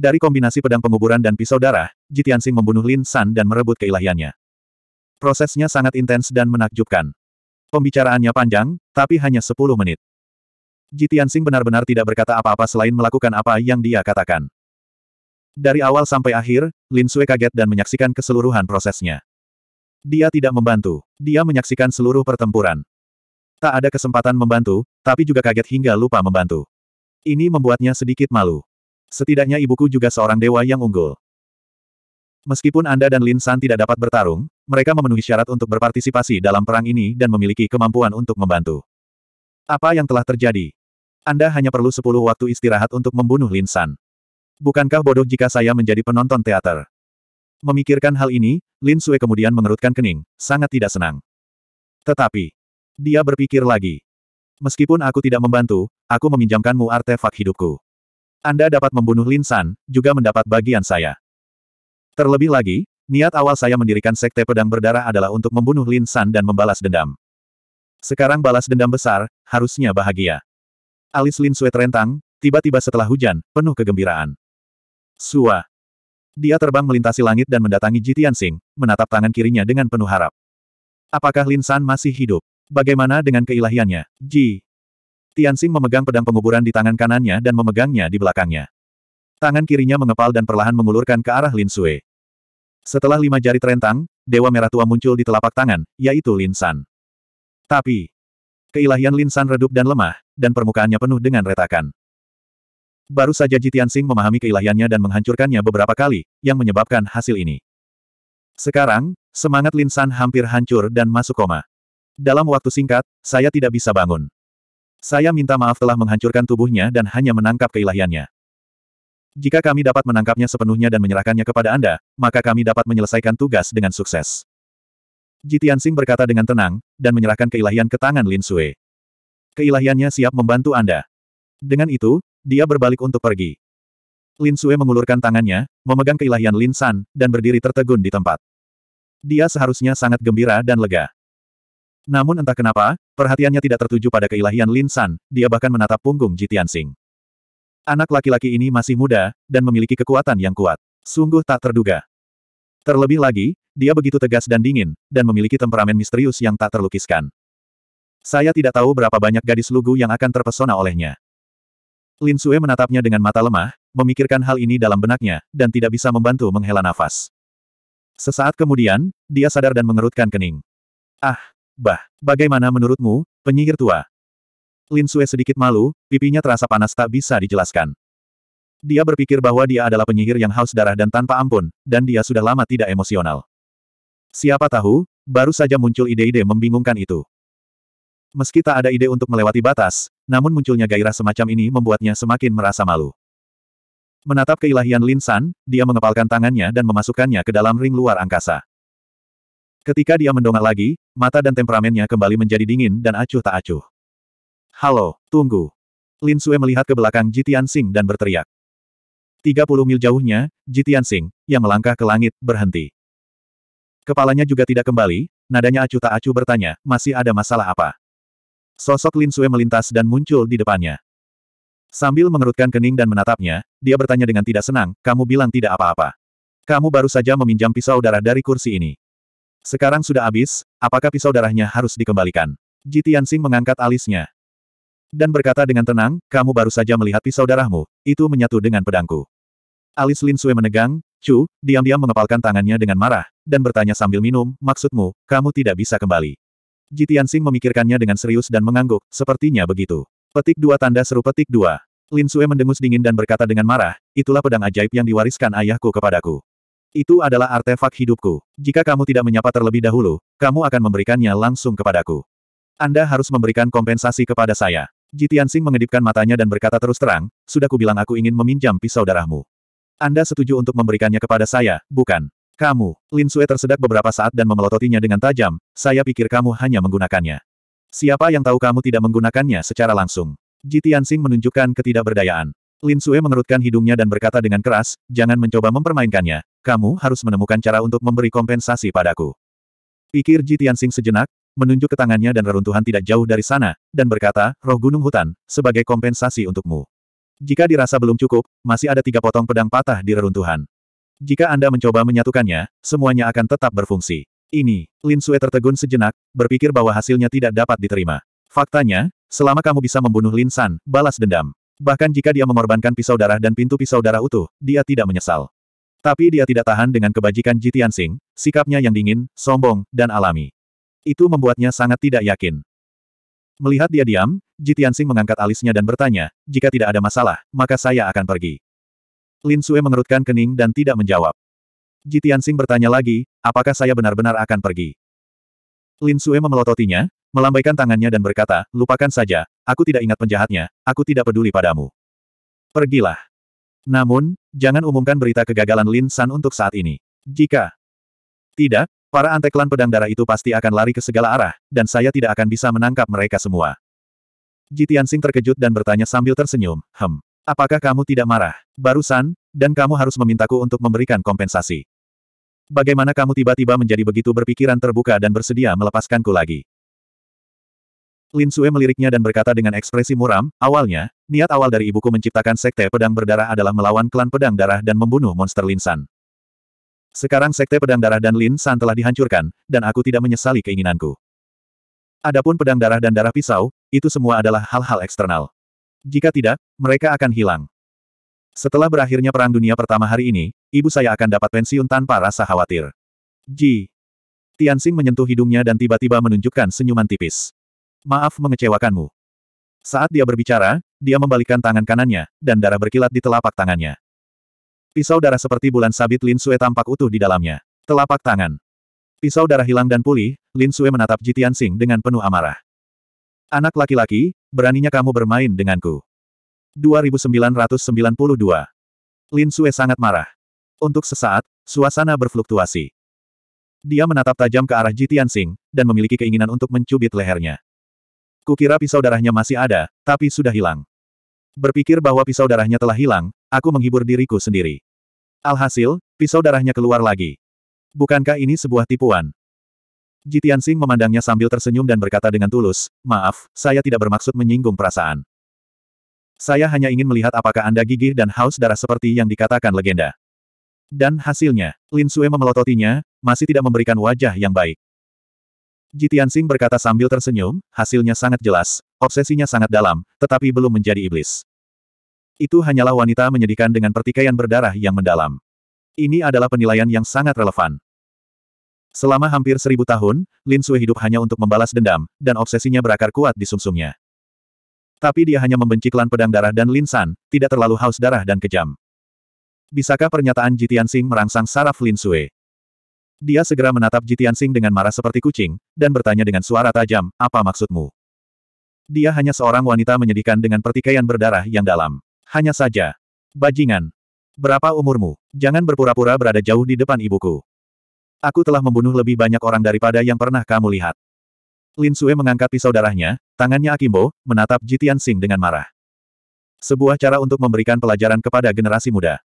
Dari kombinasi pedang penguburan dan pisau darah, Jitiansing membunuh Lin San dan merebut keilahiannya. Prosesnya sangat intens dan menakjubkan. Pembicaraannya panjang, tapi hanya 10 menit. Jitiansing benar-benar tidak berkata apa-apa selain melakukan apa yang dia katakan. Dari awal sampai akhir, Lin Sui kaget dan menyaksikan keseluruhan prosesnya. Dia tidak membantu, dia menyaksikan seluruh pertempuran. Tak ada kesempatan membantu, tapi juga kaget hingga lupa membantu. Ini membuatnya sedikit malu. Setidaknya ibuku juga seorang dewa yang unggul. Meskipun Anda dan Lin San tidak dapat bertarung, mereka memenuhi syarat untuk berpartisipasi dalam perang ini dan memiliki kemampuan untuk membantu. Apa yang telah terjadi? Anda hanya perlu sepuluh waktu istirahat untuk membunuh Lin San. Bukankah bodoh jika saya menjadi penonton teater? Memikirkan hal ini, Lin Sue kemudian mengerutkan kening, sangat tidak senang. Tetapi, dia berpikir lagi. Meskipun aku tidak membantu, aku meminjamkanmu artefak hidupku. Anda dapat membunuh Lin San, juga mendapat bagian saya. Terlebih lagi, niat awal saya mendirikan Sekte Pedang Berdarah adalah untuk membunuh Lin San dan membalas dendam. Sekarang balas dendam besar, harusnya bahagia. Alis Lin Sue terentang, tiba-tiba setelah hujan, penuh kegembiraan. Sua. Dia terbang melintasi langit dan mendatangi Jitian Sing, menatap tangan kirinya dengan penuh harap. Apakah Lin San masih hidup? Bagaimana dengan keilahiannya? Ji. Tianxing memegang pedang penguburan di tangan kanannya dan memegangnya di belakangnya. Tangan kirinya mengepal dan perlahan mengulurkan ke arah Lin Sui. Setelah lima jari terentang, Dewa Merah Tua muncul di telapak tangan, yaitu Lin San. Tapi, keilahian Lin San redup dan lemah, dan permukaannya penuh dengan retakan. Baru saja Jitian Sing memahami keilahiannya dan menghancurkannya beberapa kali, yang menyebabkan hasil ini. Sekarang, semangat Lin San hampir hancur dan masuk koma. Dalam waktu singkat, saya tidak bisa bangun. Saya minta maaf telah menghancurkan tubuhnya dan hanya menangkap keilahiannya. Jika kami dapat menangkapnya sepenuhnya dan menyerahkannya kepada Anda, maka kami dapat menyelesaikan tugas dengan sukses. Jitian Sing berkata dengan tenang, dan menyerahkan keilahian ke tangan Lin Sui. Keilahiannya siap membantu Anda. Dengan itu, dia berbalik untuk pergi. Lin Sui mengulurkan tangannya, memegang keilahian Lin San, dan berdiri tertegun di tempat. Dia seharusnya sangat gembira dan lega. Namun entah kenapa, perhatiannya tidak tertuju pada keilahian Lin San, dia bahkan menatap punggung Jitian Sing. Anak laki-laki ini masih muda, dan memiliki kekuatan yang kuat. Sungguh tak terduga. Terlebih lagi, dia begitu tegas dan dingin, dan memiliki temperamen misterius yang tak terlukiskan. Saya tidak tahu berapa banyak gadis lugu yang akan terpesona olehnya. Lin Sue menatapnya dengan mata lemah, memikirkan hal ini dalam benaknya, dan tidak bisa membantu menghela nafas. Sesaat kemudian, dia sadar dan mengerutkan kening. Ah, Bah, bagaimana menurutmu, penyihir tua? Lin Sue sedikit malu, pipinya terasa panas tak bisa dijelaskan. Dia berpikir bahwa dia adalah penyihir yang haus darah dan tanpa ampun, dan dia sudah lama tidak emosional. Siapa tahu, baru saja muncul ide-ide membingungkan itu. Meski tak ada ide untuk melewati batas, namun munculnya gairah semacam ini membuatnya semakin merasa malu. Menatap keilahian Lin San, dia mengepalkan tangannya dan memasukkannya ke dalam ring luar angkasa. Ketika dia mendongak lagi, mata dan temperamennya kembali menjadi dingin dan acuh tak acuh. Halo, tunggu. Lin Sue melihat ke belakang Jitian Sing dan berteriak. 30 mil jauhnya, Jitian Sing, yang melangkah ke langit, berhenti. Kepalanya juga tidak kembali, nadanya acuh tak acuh bertanya, masih ada masalah apa? Sosok Lin Sue melintas dan muncul di depannya. Sambil mengerutkan kening dan menatapnya, dia bertanya dengan tidak senang, kamu bilang tidak apa-apa. Kamu baru saja meminjam pisau darah dari kursi ini. Sekarang sudah habis, apakah pisau darahnya harus dikembalikan? Ji Tianxing mengangkat alisnya. Dan berkata dengan tenang, kamu baru saja melihat pisau darahmu, itu menyatu dengan pedangku. Alis Lin Sui menegang, Chu, diam-diam mengepalkan tangannya dengan marah, dan bertanya sambil minum, maksudmu, kamu tidak bisa kembali. Ji Tianxing memikirkannya dengan serius dan mengangguk, sepertinya begitu. Petik dua tanda seru petik dua. Lin Sui mendengus dingin dan berkata dengan marah, itulah pedang ajaib yang diwariskan ayahku kepadaku. Itu adalah artefak hidupku. Jika kamu tidak menyapa terlebih dahulu, kamu akan memberikannya langsung kepadaku. Anda harus memberikan kompensasi kepada saya. Jitian Sing mengedipkan matanya dan berkata terus terang, sudah kubilang aku ingin meminjam pisau darahmu. Anda setuju untuk memberikannya kepada saya, bukan? Kamu, Lin Sue tersedak beberapa saat dan memelototinya dengan tajam, saya pikir kamu hanya menggunakannya. Siapa yang tahu kamu tidak menggunakannya secara langsung? Jitian Sing menunjukkan ketidakberdayaan. Lin Sue mengerutkan hidungnya dan berkata dengan keras, jangan mencoba mempermainkannya. Kamu harus menemukan cara untuk memberi kompensasi padaku. Pikir Ji Tianxing sejenak, menunjuk ke tangannya dan reruntuhan tidak jauh dari sana, dan berkata, roh gunung hutan, sebagai kompensasi untukmu. Jika dirasa belum cukup, masih ada tiga potong pedang patah di reruntuhan. Jika Anda mencoba menyatukannya, semuanya akan tetap berfungsi. Ini, Lin Sue tertegun sejenak, berpikir bahwa hasilnya tidak dapat diterima. Faktanya, selama kamu bisa membunuh Lin San, balas dendam. Bahkan jika dia mengorbankan pisau darah dan pintu pisau darah utuh, dia tidak menyesal. Tapi dia tidak tahan dengan kebajikan Jitian Sing, sikapnya yang dingin, sombong, dan alami. Itu membuatnya sangat tidak yakin. Melihat dia diam, Jitian Sing mengangkat alisnya dan bertanya, jika tidak ada masalah, maka saya akan pergi. Lin Sue mengerutkan kening dan tidak menjawab. Jitian Sing bertanya lagi, apakah saya benar-benar akan pergi? Lin Sue memelototinya, melambaikan tangannya dan berkata, lupakan saja, aku tidak ingat penjahatnya, aku tidak peduli padamu. Pergilah. Namun, jangan umumkan berita kegagalan Lin San untuk saat ini. Jika tidak, para anteklan pedang darah itu pasti akan lari ke segala arah, dan saya tidak akan bisa menangkap mereka semua. Jitian Sing terkejut dan bertanya sambil tersenyum, Hem, apakah kamu tidak marah, barusan, dan kamu harus memintaku untuk memberikan kompensasi? Bagaimana kamu tiba-tiba menjadi begitu berpikiran terbuka dan bersedia melepaskanku lagi? Lin Sue meliriknya dan berkata dengan ekspresi muram, awalnya, niat awal dari ibuku menciptakan sekte pedang berdarah adalah melawan klan pedang darah dan membunuh monster Lin San. Sekarang sekte pedang darah dan Lin San telah dihancurkan, dan aku tidak menyesali keinginanku. Adapun pedang darah dan darah pisau, itu semua adalah hal-hal eksternal. Jika tidak, mereka akan hilang. Setelah berakhirnya Perang Dunia Pertama hari ini, ibu saya akan dapat pensiun tanpa rasa khawatir. Ji. Tianxing menyentuh hidungnya dan tiba-tiba menunjukkan senyuman tipis. Maaf mengecewakanmu. Saat dia berbicara, dia membalikkan tangan kanannya, dan darah berkilat di telapak tangannya. Pisau darah seperti bulan sabit Lin Sue tampak utuh di dalamnya. Telapak tangan. Pisau darah hilang dan pulih, Lin Sue menatap Ji Tianxing dengan penuh amarah. Anak laki-laki, beraninya kamu bermain denganku. 2992. Lin Sue sangat marah. Untuk sesaat, suasana berfluktuasi. Dia menatap tajam ke arah Jitian Sing, dan memiliki keinginan untuk mencubit lehernya. Kukira pisau darahnya masih ada, tapi sudah hilang. Berpikir bahwa pisau darahnya telah hilang, aku menghibur diriku sendiri. Alhasil, pisau darahnya keluar lagi. Bukankah ini sebuah tipuan? Jitian Sing memandangnya sambil tersenyum dan berkata dengan tulus, Maaf, saya tidak bermaksud menyinggung perasaan. Saya hanya ingin melihat apakah Anda gigih dan haus darah seperti yang dikatakan legenda. Dan hasilnya, Lin Sue memelototinya, masih tidak memberikan wajah yang baik. Tianxing berkata sambil tersenyum, hasilnya sangat jelas, obsesinya sangat dalam, tetapi belum menjadi iblis. Itu hanyalah wanita menyedihkan dengan pertikaian berdarah yang mendalam. Ini adalah penilaian yang sangat relevan. Selama hampir seribu tahun, Lin Sue hidup hanya untuk membalas dendam, dan obsesinya berakar kuat di sumsumnya. Tapi dia hanya membenci klan pedang darah dan linsan, tidak terlalu haus darah dan kejam. Bisakah pernyataan Jitian Sing merangsang saraf Lin Sue? Dia segera menatap Jitian Sing dengan marah seperti kucing, dan bertanya dengan suara tajam, apa maksudmu? Dia hanya seorang wanita menyedihkan dengan pertikaian berdarah yang dalam. Hanya saja. Bajingan. Berapa umurmu? Jangan berpura-pura berada jauh di depan ibuku. Aku telah membunuh lebih banyak orang daripada yang pernah kamu lihat. Lin Sue mengangkat pisau darahnya, tangannya akimbo, menatap Jitian Sing dengan marah. Sebuah cara untuk memberikan pelajaran kepada generasi muda.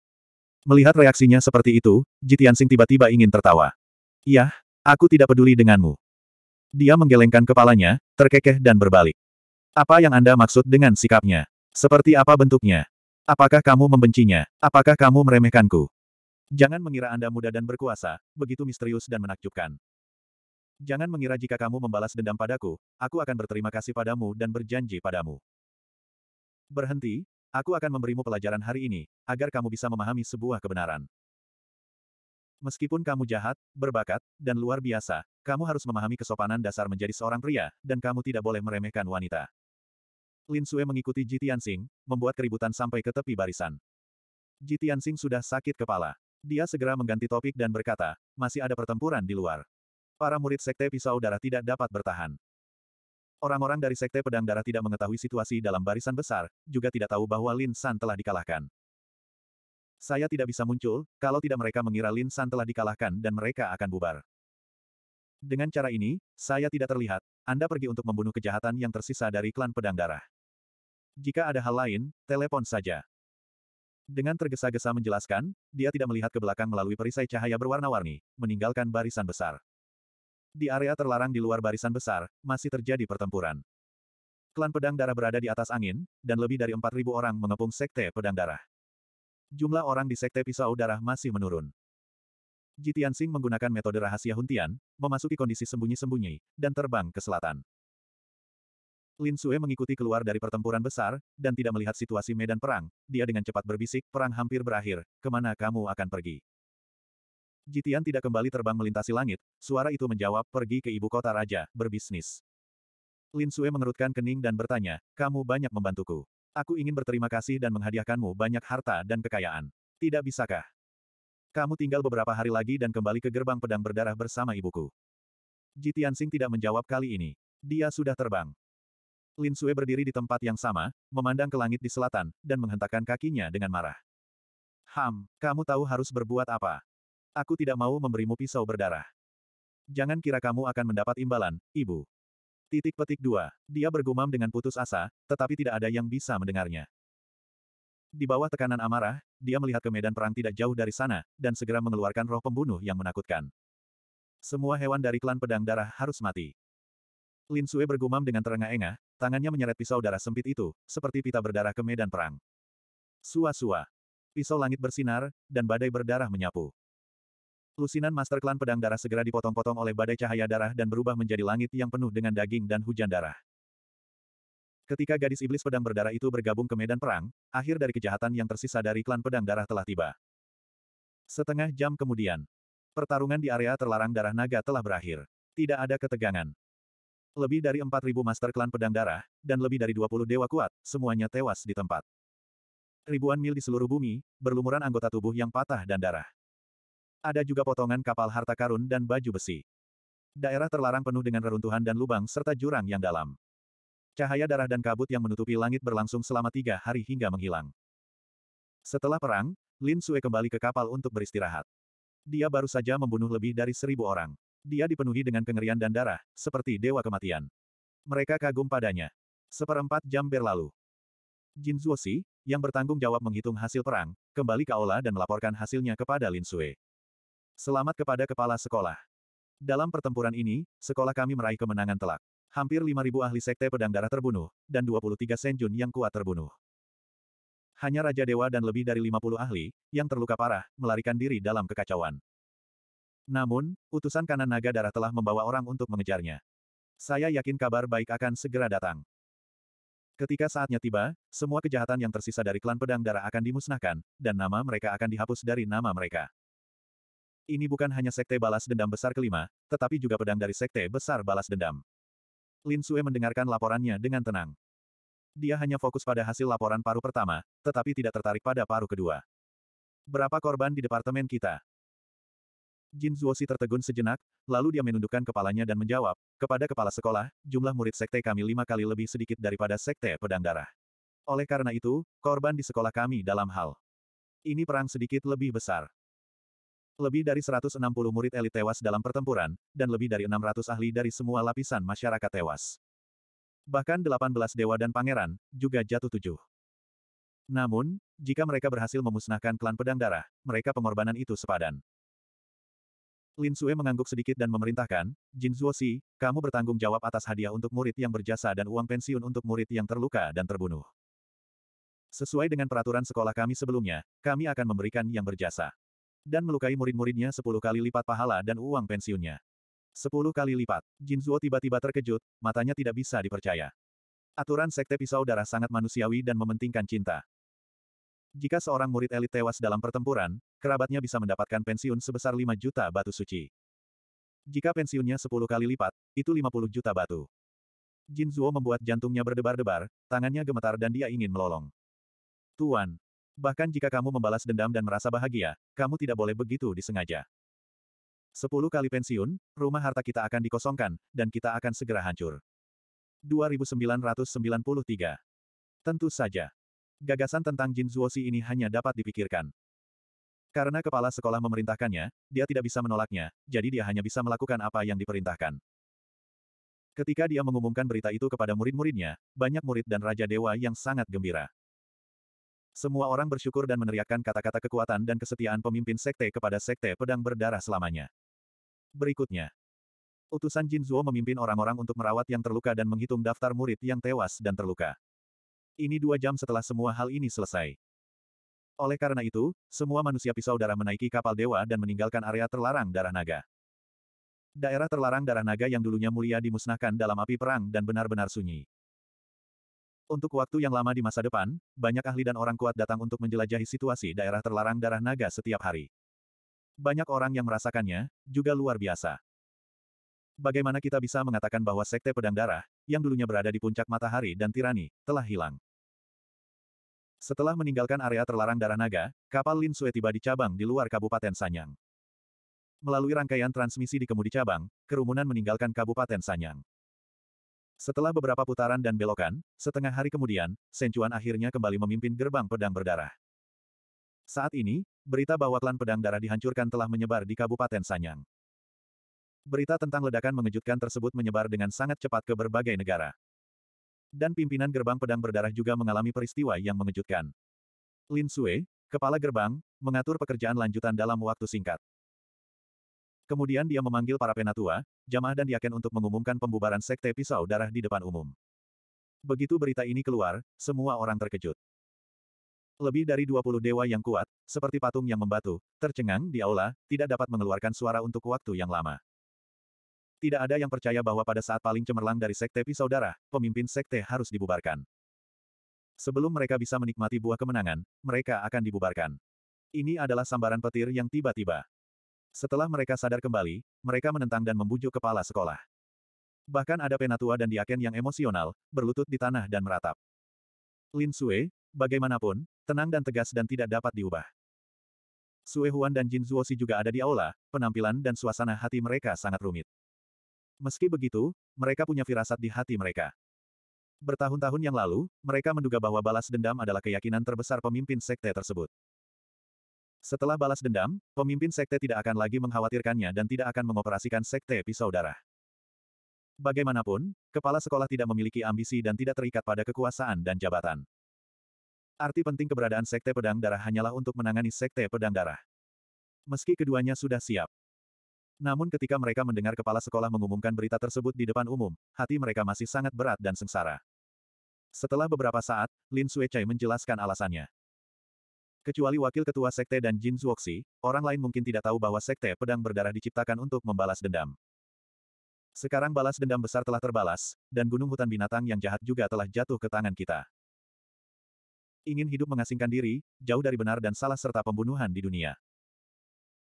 Melihat reaksinya seperti itu, Jitian Sing tiba-tiba ingin tertawa. Yah, aku tidak peduli denganmu. Dia menggelengkan kepalanya, terkekeh dan berbalik. Apa yang Anda maksud dengan sikapnya? Seperti apa bentuknya? Apakah kamu membencinya? Apakah kamu meremehkanku? Jangan mengira Anda muda dan berkuasa, begitu misterius dan menakjubkan. Jangan mengira jika kamu membalas dendam padaku, aku akan berterima kasih padamu dan berjanji padamu. Berhenti, aku akan memberimu pelajaran hari ini, agar kamu bisa memahami sebuah kebenaran. Meskipun kamu jahat, berbakat, dan luar biasa, kamu harus memahami kesopanan dasar menjadi seorang pria, dan kamu tidak boleh meremehkan wanita. Lin Sue mengikuti Ji Tianxing, membuat keributan sampai ke tepi barisan. Ji Tianxing sudah sakit kepala. Dia segera mengganti topik dan berkata, masih ada pertempuran di luar. Para murid Sekte Pisau Darah tidak dapat bertahan. Orang-orang dari Sekte Pedang Darah tidak mengetahui situasi dalam barisan besar, juga tidak tahu bahwa Lin San telah dikalahkan. Saya tidak bisa muncul, kalau tidak mereka mengira Lin San telah dikalahkan dan mereka akan bubar. Dengan cara ini, saya tidak terlihat, Anda pergi untuk membunuh kejahatan yang tersisa dari klan Pedang Darah. Jika ada hal lain, telepon saja. Dengan tergesa-gesa menjelaskan, dia tidak melihat ke belakang melalui perisai cahaya berwarna-warni, meninggalkan barisan besar. Di area terlarang di luar barisan besar, masih terjadi pertempuran. Klan Pedang Darah berada di atas angin, dan lebih dari 4.000 orang mengepung Sekte Pedang Darah. Jumlah orang di Sekte Pisau Darah masih menurun. Jitian Sing menggunakan metode rahasia Huntian, memasuki kondisi sembunyi-sembunyi, dan terbang ke selatan. Lin Sue mengikuti keluar dari pertempuran besar, dan tidak melihat situasi medan perang, dia dengan cepat berbisik, perang hampir berakhir, kemana kamu akan pergi? Jitian tidak kembali terbang melintasi langit, suara itu menjawab, pergi ke ibu kota raja, berbisnis. Lin Sue mengerutkan kening dan bertanya, kamu banyak membantuku. Aku ingin berterima kasih dan menghadiahkanmu banyak harta dan kekayaan. Tidak bisakah? Kamu tinggal beberapa hari lagi dan kembali ke gerbang pedang berdarah bersama ibuku. Jitian Sing tidak menjawab kali ini. Dia sudah terbang. Lin Sue berdiri di tempat yang sama, memandang ke langit di selatan, dan menghentakkan kakinya dengan marah. Ham, kamu tahu harus berbuat apa. Aku tidak mau memberimu pisau berdarah. Jangan kira kamu akan mendapat imbalan, ibu. Titik petik dua. Dia bergumam dengan putus asa, tetapi tidak ada yang bisa mendengarnya. Di bawah tekanan amarah, dia melihat ke medan perang tidak jauh dari sana, dan segera mengeluarkan roh pembunuh yang menakutkan. Semua hewan dari klan pedang darah harus mati. Lin Sue bergumam dengan terengah-engah, tangannya menyeret pisau darah sempit itu, seperti pita berdarah ke medan perang. Sua-sua. Pisau langit bersinar, dan badai berdarah menyapu. Lusinan Master Klan Pedang Darah segera dipotong-potong oleh badai cahaya darah dan berubah menjadi langit yang penuh dengan daging dan hujan darah. Ketika gadis iblis pedang berdarah itu bergabung ke medan perang, akhir dari kejahatan yang tersisa dari klan pedang darah telah tiba. Setengah jam kemudian, pertarungan di area terlarang darah naga telah berakhir. Tidak ada ketegangan. Lebih dari 4.000 master klan pedang darah, dan lebih dari 20 dewa kuat, semuanya tewas di tempat. Ribuan mil di seluruh bumi, berlumuran anggota tubuh yang patah dan darah. Ada juga potongan kapal harta karun dan baju besi. Daerah terlarang penuh dengan reruntuhan dan lubang serta jurang yang dalam. Cahaya darah dan kabut yang menutupi langit berlangsung selama tiga hari hingga menghilang. Setelah perang, Lin Sue kembali ke kapal untuk beristirahat. Dia baru saja membunuh lebih dari seribu orang. Dia dipenuhi dengan kengerian dan darah, seperti dewa kematian. Mereka kagum padanya. Seperempat jam berlalu. Jin Zuo Si, yang bertanggung jawab menghitung hasil perang, kembali ke aula dan melaporkan hasilnya kepada Lin Sue. Selamat kepada kepala sekolah. Dalam pertempuran ini, sekolah kami meraih kemenangan telak. Hampir 5.000 ahli sekte pedang darah terbunuh, dan 23 senjun yang kuat terbunuh. Hanya Raja Dewa dan lebih dari 50 ahli, yang terluka parah, melarikan diri dalam kekacauan. Namun, utusan kanan naga darah telah membawa orang untuk mengejarnya. Saya yakin kabar baik akan segera datang. Ketika saatnya tiba, semua kejahatan yang tersisa dari klan pedang darah akan dimusnahkan, dan nama mereka akan dihapus dari nama mereka. Ini bukan hanya sekte balas dendam besar kelima, tetapi juga pedang dari sekte besar balas dendam. Lin Sue mendengarkan laporannya dengan tenang. Dia hanya fokus pada hasil laporan paru pertama, tetapi tidak tertarik pada paru kedua. Berapa korban di departemen kita? Jin si tertegun sejenak, lalu dia menundukkan kepalanya dan menjawab, kepada kepala sekolah, jumlah murid sekte kami lima kali lebih sedikit daripada sekte pedang darah. Oleh karena itu, korban di sekolah kami dalam hal ini perang sedikit lebih besar. Lebih dari 160 murid elit tewas dalam pertempuran, dan lebih dari 600 ahli dari semua lapisan masyarakat tewas. Bahkan 18 dewa dan pangeran, juga jatuh tujuh. Namun, jika mereka berhasil memusnahkan klan pedang darah, mereka pengorbanan itu sepadan. Lin Sue mengangguk sedikit dan memerintahkan, Jin Zuoxi, kamu bertanggung jawab atas hadiah untuk murid yang berjasa dan uang pensiun untuk murid yang terluka dan terbunuh. Sesuai dengan peraturan sekolah kami sebelumnya, kami akan memberikan yang berjasa. Dan melukai murid-muridnya sepuluh kali lipat pahala dan uang pensiunnya. Sepuluh kali lipat. Jin Zuo tiba-tiba terkejut, matanya tidak bisa dipercaya. Aturan sekte pisau darah sangat manusiawi dan mementingkan cinta. Jika seorang murid elit tewas dalam pertempuran, kerabatnya bisa mendapatkan pensiun sebesar 5 juta batu suci. Jika pensiunnya 10 kali lipat, itu 50 juta batu. Jin Zuo membuat jantungnya berdebar-debar, tangannya gemetar dan dia ingin melolong. Tuan, Bahkan jika kamu membalas dendam dan merasa bahagia, kamu tidak boleh begitu disengaja. Sepuluh kali pensiun, rumah harta kita akan dikosongkan, dan kita akan segera hancur. 2993 Tentu saja. Gagasan tentang Jin Zuosi ini hanya dapat dipikirkan. Karena kepala sekolah memerintahkannya, dia tidak bisa menolaknya, jadi dia hanya bisa melakukan apa yang diperintahkan. Ketika dia mengumumkan berita itu kepada murid-muridnya, banyak murid dan Raja Dewa yang sangat gembira. Semua orang bersyukur dan meneriakkan kata-kata kekuatan dan kesetiaan pemimpin sekte kepada sekte pedang berdarah selamanya. Berikutnya. Utusan Jin Zuo memimpin orang-orang untuk merawat yang terluka dan menghitung daftar murid yang tewas dan terluka. Ini dua jam setelah semua hal ini selesai. Oleh karena itu, semua manusia pisau darah menaiki kapal dewa dan meninggalkan area terlarang darah naga. Daerah terlarang darah naga yang dulunya mulia dimusnahkan dalam api perang dan benar-benar sunyi. Untuk waktu yang lama di masa depan, banyak ahli dan orang kuat datang untuk menjelajahi situasi daerah terlarang darah naga setiap hari. Banyak orang yang merasakannya, juga luar biasa. Bagaimana kita bisa mengatakan bahwa sekte pedang darah, yang dulunya berada di puncak matahari dan tirani, telah hilang? Setelah meninggalkan area terlarang darah naga, kapal Lin Sue tiba di cabang di luar Kabupaten Sanyang. Melalui rangkaian transmisi di kemudi cabang, kerumunan meninggalkan Kabupaten Sanyang. Setelah beberapa putaran dan belokan, setengah hari kemudian, Sencuan akhirnya kembali memimpin gerbang pedang berdarah. Saat ini, berita bahwa klan pedang darah dihancurkan telah menyebar di Kabupaten Sanyang. Berita tentang ledakan mengejutkan tersebut menyebar dengan sangat cepat ke berbagai negara. Dan pimpinan gerbang pedang berdarah juga mengalami peristiwa yang mengejutkan. Lin Sue, kepala gerbang, mengatur pekerjaan lanjutan dalam waktu singkat. Kemudian dia memanggil para penatua, jamaah dan yaken untuk mengumumkan pembubaran sekte pisau darah di depan umum. Begitu berita ini keluar, semua orang terkejut. Lebih dari 20 dewa yang kuat, seperti patung yang membatu, tercengang di aula, tidak dapat mengeluarkan suara untuk waktu yang lama. Tidak ada yang percaya bahwa pada saat paling cemerlang dari sekte pisau darah, pemimpin sekte harus dibubarkan. Sebelum mereka bisa menikmati buah kemenangan, mereka akan dibubarkan. Ini adalah sambaran petir yang tiba-tiba. Setelah mereka sadar kembali, mereka menentang dan membujuk kepala sekolah. Bahkan ada penatua dan diaken yang emosional, berlutut di tanah dan meratap. Lin Sue, bagaimanapun, tenang dan tegas dan tidak dapat diubah. Sue Huan dan Jin Zuo Si juga ada di aula, penampilan dan suasana hati mereka sangat rumit. Meski begitu, mereka punya firasat di hati mereka. Bertahun-tahun yang lalu, mereka menduga bahwa balas dendam adalah keyakinan terbesar pemimpin sekte tersebut. Setelah balas dendam, pemimpin sekte tidak akan lagi mengkhawatirkannya dan tidak akan mengoperasikan sekte pisau darah. Bagaimanapun, kepala sekolah tidak memiliki ambisi dan tidak terikat pada kekuasaan dan jabatan. Arti penting keberadaan sekte pedang darah hanyalah untuk menangani sekte pedang darah. Meski keduanya sudah siap. Namun ketika mereka mendengar kepala sekolah mengumumkan berita tersebut di depan umum, hati mereka masih sangat berat dan sengsara. Setelah beberapa saat, Lin Suecai menjelaskan alasannya. Kecuali wakil ketua sekte dan Jin Zuoxi, orang lain mungkin tidak tahu bahwa sekte pedang berdarah diciptakan untuk membalas dendam. Sekarang balas dendam besar telah terbalas, dan gunung hutan binatang yang jahat juga telah jatuh ke tangan kita. Ingin hidup mengasingkan diri, jauh dari benar dan salah serta pembunuhan di dunia.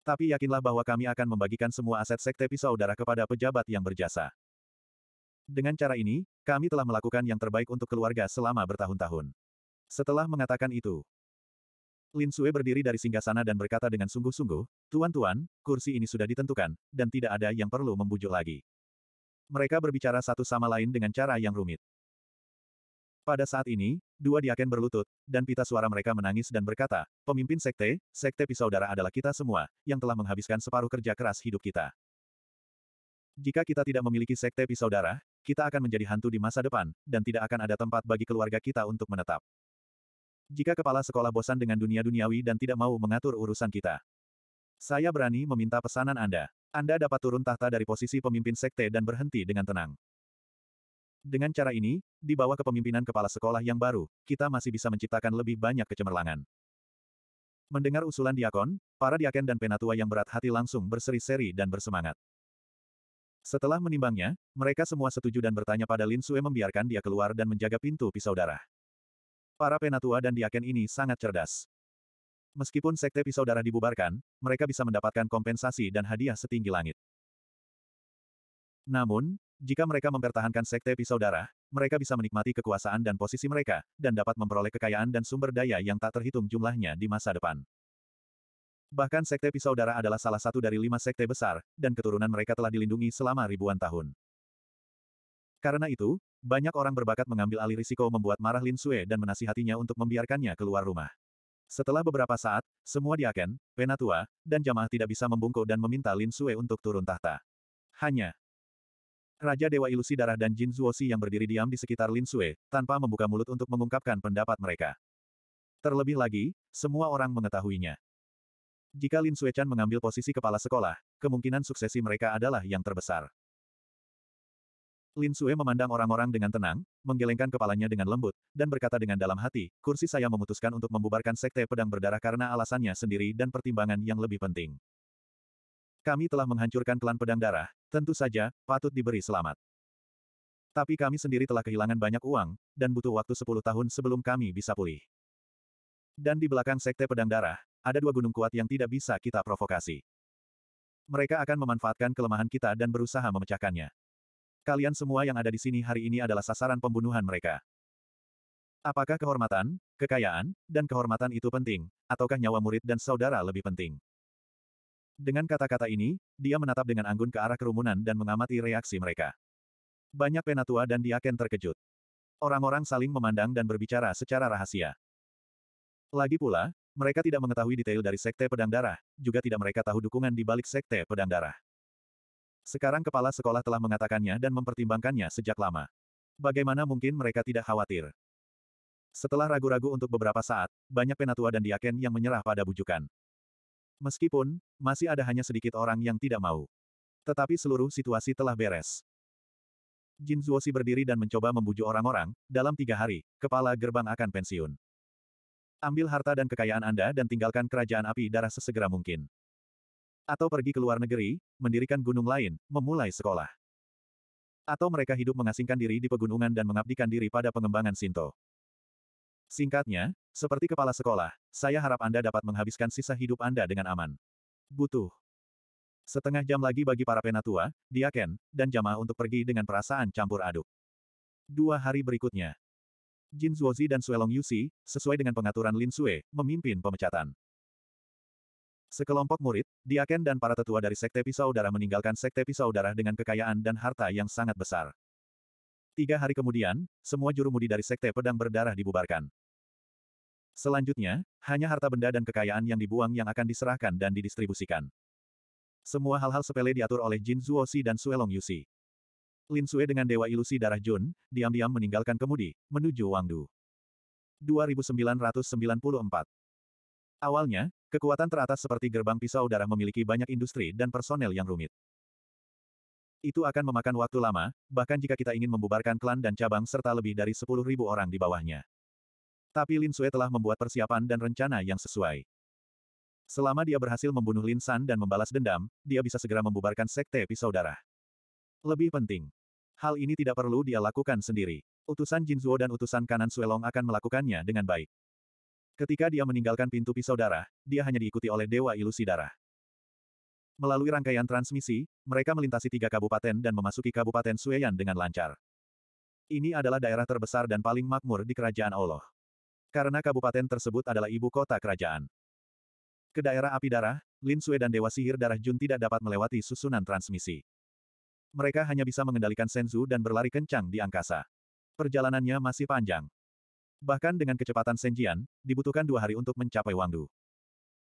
Tapi yakinlah bahwa kami akan membagikan semua aset sekte pisau darah kepada pejabat yang berjasa. Dengan cara ini, kami telah melakukan yang terbaik untuk keluarga selama bertahun-tahun. Setelah mengatakan itu, Lin Sue berdiri dari singgasana dan berkata dengan sungguh-sungguh, Tuan-tuan, kursi ini sudah ditentukan, dan tidak ada yang perlu membujuk lagi. Mereka berbicara satu sama lain dengan cara yang rumit. Pada saat ini, dua diaken berlutut, dan pita suara mereka menangis dan berkata, Pemimpin Sekte, Sekte Pisau Darah adalah kita semua, yang telah menghabiskan separuh kerja keras hidup kita. Jika kita tidak memiliki Sekte Pisau Darah, kita akan menjadi hantu di masa depan, dan tidak akan ada tempat bagi keluarga kita untuk menetap. Jika kepala sekolah bosan dengan dunia duniawi dan tidak mau mengatur urusan kita. Saya berani meminta pesanan Anda. Anda dapat turun tahta dari posisi pemimpin sekte dan berhenti dengan tenang. Dengan cara ini, di bawah kepemimpinan kepala sekolah yang baru, kita masih bisa menciptakan lebih banyak kecemerlangan. Mendengar usulan diakon, para diaken dan penatua yang berat hati langsung berseri-seri dan bersemangat. Setelah menimbangnya, mereka semua setuju dan bertanya pada Lin Sue membiarkan dia keluar dan menjaga pintu pisau darah. Para penatua dan diaken ini sangat cerdas. Meskipun sekte pisau darah dibubarkan, mereka bisa mendapatkan kompensasi dan hadiah setinggi langit. Namun, jika mereka mempertahankan sekte pisau darah, mereka bisa menikmati kekuasaan dan posisi mereka, dan dapat memperoleh kekayaan dan sumber daya yang tak terhitung jumlahnya di masa depan. Bahkan sekte pisau darah adalah salah satu dari lima sekte besar, dan keturunan mereka telah dilindungi selama ribuan tahun. Karena itu, banyak orang berbakat mengambil alih risiko membuat marah Lin Sue dan menasihatinya untuk membiarkannya keluar rumah. Setelah beberapa saat, semua diaken, penatua, dan jamaah tidak bisa membungkuk dan meminta Lin Sue untuk turun tahta. Hanya Raja Dewa Ilusi Darah dan Jin Zuosi yang berdiri diam di sekitar Lin Sue, tanpa membuka mulut untuk mengungkapkan pendapat mereka. Terlebih lagi, semua orang mengetahuinya. Jika Lin Chan mengambil posisi kepala sekolah, kemungkinan suksesi mereka adalah yang terbesar. Lin Sue memandang orang-orang dengan tenang, menggelengkan kepalanya dengan lembut, dan berkata dengan dalam hati, kursi saya memutuskan untuk membubarkan sekte pedang berdarah karena alasannya sendiri dan pertimbangan yang lebih penting. Kami telah menghancurkan klan pedang darah, tentu saja, patut diberi selamat. Tapi kami sendiri telah kehilangan banyak uang, dan butuh waktu 10 tahun sebelum kami bisa pulih. Dan di belakang sekte pedang darah, ada dua gunung kuat yang tidak bisa kita provokasi mereka akan memanfaatkan kelemahan kita dan berusaha memecahkannya. Kalian semua yang ada di sini hari ini adalah sasaran pembunuhan mereka. Apakah kehormatan, kekayaan, dan kehormatan itu penting, ataukah nyawa murid dan saudara lebih penting? Dengan kata-kata ini, dia menatap dengan anggun ke arah kerumunan dan mengamati reaksi mereka. Banyak penatua dan diaken terkejut. Orang-orang saling memandang dan berbicara secara rahasia. Lagi pula, mereka tidak mengetahui detail dari Sekte Pedang Darah, juga tidak mereka tahu dukungan di balik Sekte Pedang Darah. Sekarang kepala sekolah telah mengatakannya dan mempertimbangkannya sejak lama. Bagaimana mungkin mereka tidak khawatir? Setelah ragu-ragu untuk beberapa saat, banyak penatua dan diaken yang menyerah pada bujukan. Meskipun, masih ada hanya sedikit orang yang tidak mau. Tetapi seluruh situasi telah beres. Jin Zuosi berdiri dan mencoba membujuk orang-orang, dalam tiga hari, kepala gerbang akan pensiun. Ambil harta dan kekayaan Anda dan tinggalkan kerajaan api darah sesegera mungkin. Atau pergi ke luar negeri, mendirikan gunung lain, memulai sekolah. Atau mereka hidup mengasingkan diri di pegunungan dan mengabdikan diri pada pengembangan Sinto. Singkatnya, seperti kepala sekolah, saya harap Anda dapat menghabiskan sisa hidup Anda dengan aman. Butuh. Setengah jam lagi bagi para penatua, diaken, dan jamaah untuk pergi dengan perasaan campur aduk. Dua hari berikutnya. Jin Zuozi dan Suelong Yusi, sesuai dengan pengaturan Lin Sue, memimpin pemecatan. Sekelompok murid, Diaken dan para tetua dari Sekte Pisau Darah meninggalkan Sekte Pisau Darah dengan kekayaan dan harta yang sangat besar. Tiga hari kemudian, semua juru mudi dari Sekte Pedang Berdarah dibubarkan. Selanjutnya, hanya harta benda dan kekayaan yang dibuang yang akan diserahkan dan didistribusikan. Semua hal-hal sepele diatur oleh Jin Zuosi dan Suelong Yusi. Lin Sue dengan Dewa Ilusi Darah Jun, diam-diam meninggalkan kemudi, menuju Wangdu. 2994 Awalnya, kekuatan teratas seperti gerbang pisau darah memiliki banyak industri dan personel yang rumit. Itu akan memakan waktu lama, bahkan jika kita ingin membubarkan klan dan cabang serta lebih dari 10.000 orang di bawahnya. Tapi Lin Sue telah membuat persiapan dan rencana yang sesuai. Selama dia berhasil membunuh Lin San dan membalas dendam, dia bisa segera membubarkan sekte pisau darah. Lebih penting, hal ini tidak perlu dia lakukan sendiri. Utusan Jin Jinzuo dan utusan kanan Suelong akan melakukannya dengan baik. Ketika dia meninggalkan pintu pisau darah, dia hanya diikuti oleh Dewa Ilusi Darah. Melalui rangkaian transmisi, mereka melintasi tiga kabupaten dan memasuki Kabupaten Sueyan dengan lancar. Ini adalah daerah terbesar dan paling makmur di Kerajaan Allah. Karena kabupaten tersebut adalah ibu kota kerajaan. Ke daerah api darah, Lin Sue dan Dewa Sihir Darah Jun tidak dapat melewati susunan transmisi. Mereka hanya bisa mengendalikan Senzu dan berlari kencang di angkasa. Perjalanannya masih panjang. Bahkan dengan kecepatan Senjian, dibutuhkan dua hari untuk mencapai Wangdu.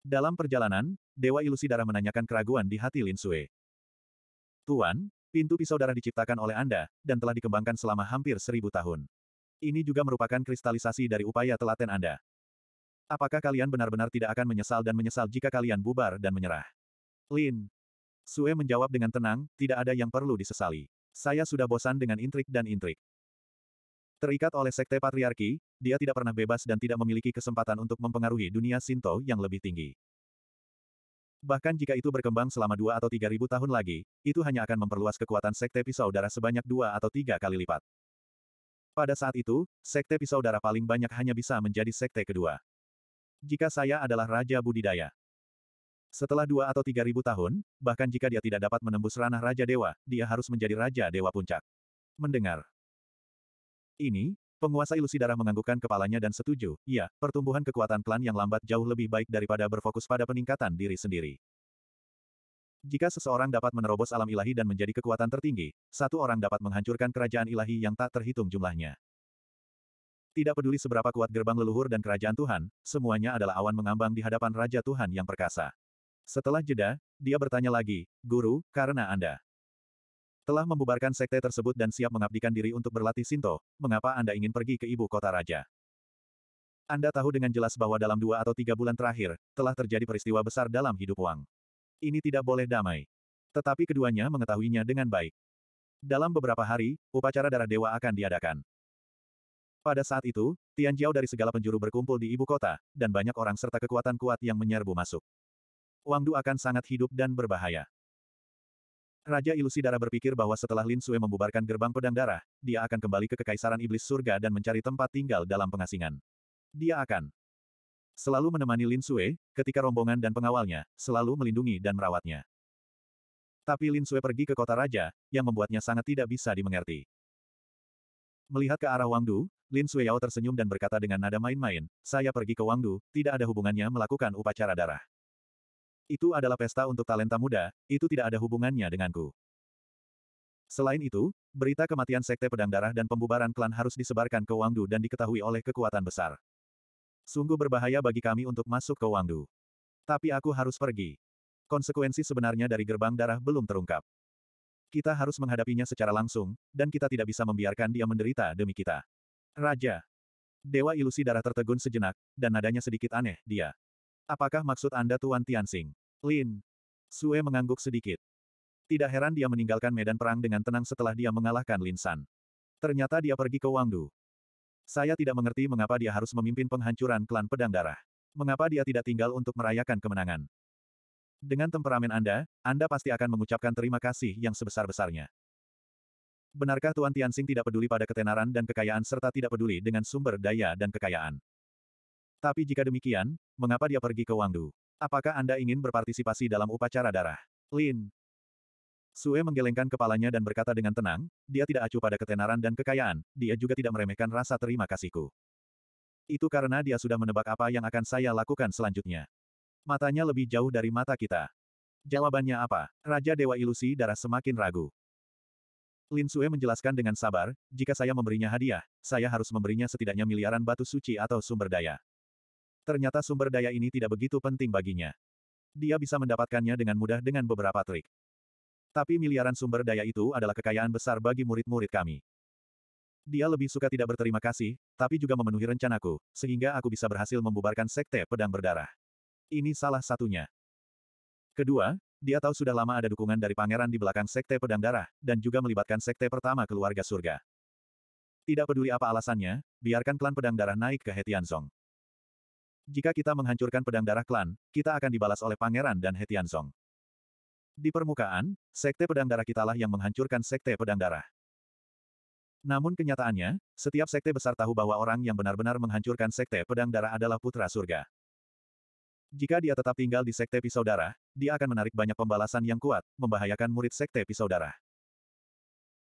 Dalam perjalanan, Dewa Ilusi Darah menanyakan keraguan di hati Lin Sui. Tuan, pintu pisau darah diciptakan oleh Anda, dan telah dikembangkan selama hampir seribu tahun. Ini juga merupakan kristalisasi dari upaya telaten Anda. Apakah kalian benar-benar tidak akan menyesal dan menyesal jika kalian bubar dan menyerah? Lin. Sue menjawab dengan tenang, tidak ada yang perlu disesali. Saya sudah bosan dengan intrik dan intrik. Terikat oleh sekte patriarki, dia tidak pernah bebas dan tidak memiliki kesempatan untuk mempengaruhi dunia Shinto yang lebih tinggi. Bahkan jika itu berkembang selama dua atau tiga ribu tahun lagi, itu hanya akan memperluas kekuatan sekte pisau darah sebanyak dua atau tiga kali lipat. Pada saat itu, sekte pisau darah paling banyak hanya bisa menjadi sekte kedua. Jika saya adalah Raja Budidaya. Setelah dua atau tiga ribu tahun, bahkan jika dia tidak dapat menembus ranah Raja Dewa, dia harus menjadi Raja Dewa Puncak. Mendengar, ini, penguasa ilusi darah menganggukkan kepalanya dan setuju, ya, pertumbuhan kekuatan klan yang lambat jauh lebih baik daripada berfokus pada peningkatan diri sendiri. Jika seseorang dapat menerobos alam ilahi dan menjadi kekuatan tertinggi, satu orang dapat menghancurkan kerajaan ilahi yang tak terhitung jumlahnya. Tidak peduli seberapa kuat gerbang leluhur dan kerajaan Tuhan, semuanya adalah awan mengambang di hadapan Raja Tuhan yang perkasa. Setelah jeda, dia bertanya lagi, Guru, karena Anda telah membubarkan sekte tersebut dan siap mengabdikan diri untuk berlatih Sinto, mengapa Anda ingin pergi ke ibu kota raja? Anda tahu dengan jelas bahwa dalam dua atau tiga bulan terakhir, telah terjadi peristiwa besar dalam hidup Wang. Ini tidak boleh damai. Tetapi keduanya mengetahuinya dengan baik. Dalam beberapa hari, upacara darah dewa akan diadakan. Pada saat itu, Tian Tianjiao dari segala penjuru berkumpul di ibu kota, dan banyak orang serta kekuatan kuat yang menyerbu masuk. Wang Du akan sangat hidup dan berbahaya. Raja Ilusi Darah berpikir bahwa setelah Lin Sue membubarkan gerbang pedang darah, dia akan kembali ke Kekaisaran Iblis Surga dan mencari tempat tinggal dalam pengasingan. Dia akan selalu menemani Lin Sue, ketika rombongan dan pengawalnya, selalu melindungi dan merawatnya. Tapi Lin Sue pergi ke kota raja, yang membuatnya sangat tidak bisa dimengerti. Melihat ke arah Wangdu, Lin Sue Yao tersenyum dan berkata dengan nada main-main, saya pergi ke Wangdu, tidak ada hubungannya melakukan upacara darah. Itu adalah pesta untuk talenta muda, itu tidak ada hubungannya denganku. Selain itu, berita kematian Sekte Pedang Darah dan pembubaran klan harus disebarkan ke Wangdu dan diketahui oleh kekuatan besar. Sungguh berbahaya bagi kami untuk masuk ke Wangdu. Tapi aku harus pergi. Konsekuensi sebenarnya dari gerbang darah belum terungkap. Kita harus menghadapinya secara langsung, dan kita tidak bisa membiarkan dia menderita demi kita. Raja. Dewa ilusi darah tertegun sejenak, dan nadanya sedikit aneh, dia. Apakah maksud Anda Tuan Tianxing? Lin. Sue mengangguk sedikit. Tidak heran dia meninggalkan medan perang dengan tenang setelah dia mengalahkan Lin San. Ternyata dia pergi ke Wangdu. Saya tidak mengerti mengapa dia harus memimpin penghancuran klan pedang darah. Mengapa dia tidak tinggal untuk merayakan kemenangan? Dengan temperamen Anda, Anda pasti akan mengucapkan terima kasih yang sebesar-besarnya. Benarkah Tuan Tianxing tidak peduli pada ketenaran dan kekayaan serta tidak peduli dengan sumber daya dan kekayaan? Tapi jika demikian, mengapa dia pergi ke Wangdu? Apakah Anda ingin berpartisipasi dalam upacara darah? Lin. Sue menggelengkan kepalanya dan berkata dengan tenang, dia tidak acuh pada ketenaran dan kekayaan, dia juga tidak meremehkan rasa terima kasihku. Itu karena dia sudah menebak apa yang akan saya lakukan selanjutnya. Matanya lebih jauh dari mata kita. Jawabannya apa? Raja Dewa Ilusi Darah semakin ragu. Lin Sue menjelaskan dengan sabar, jika saya memberinya hadiah, saya harus memberinya setidaknya miliaran batu suci atau sumber daya. Ternyata sumber daya ini tidak begitu penting baginya. Dia bisa mendapatkannya dengan mudah dengan beberapa trik. Tapi miliaran sumber daya itu adalah kekayaan besar bagi murid-murid kami. Dia lebih suka tidak berterima kasih, tapi juga memenuhi rencanaku, sehingga aku bisa berhasil membubarkan sekte pedang berdarah. Ini salah satunya. Kedua, dia tahu sudah lama ada dukungan dari pangeran di belakang sekte pedang darah, dan juga melibatkan sekte pertama keluarga surga. Tidak peduli apa alasannya, biarkan klan pedang darah naik ke Hetianzong. Jika kita menghancurkan pedang darah klan, kita akan dibalas oleh pangeran dan Hetian Song. Di permukaan, sekte pedang darah kitalah yang menghancurkan sekte pedang darah. Namun kenyataannya, setiap sekte besar tahu bahwa orang yang benar-benar menghancurkan sekte pedang darah adalah putra surga. Jika dia tetap tinggal di sekte pisau darah, dia akan menarik banyak pembalasan yang kuat, membahayakan murid sekte pisau darah.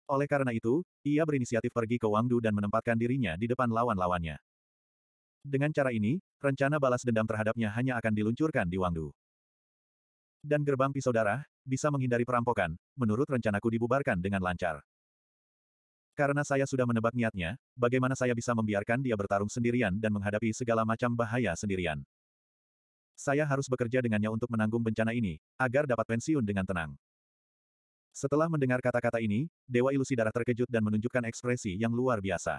Oleh karena itu, ia berinisiatif pergi ke Wangdu dan menempatkan dirinya di depan lawan-lawannya. Dengan cara ini, rencana balas dendam terhadapnya hanya akan diluncurkan di Wangdu. Dan gerbang pisau darah, bisa menghindari perampokan, menurut rencanaku dibubarkan dengan lancar. Karena saya sudah menebak niatnya, bagaimana saya bisa membiarkan dia bertarung sendirian dan menghadapi segala macam bahaya sendirian. Saya harus bekerja dengannya untuk menanggung bencana ini, agar dapat pensiun dengan tenang. Setelah mendengar kata-kata ini, Dewa Ilusi Darah terkejut dan menunjukkan ekspresi yang luar biasa.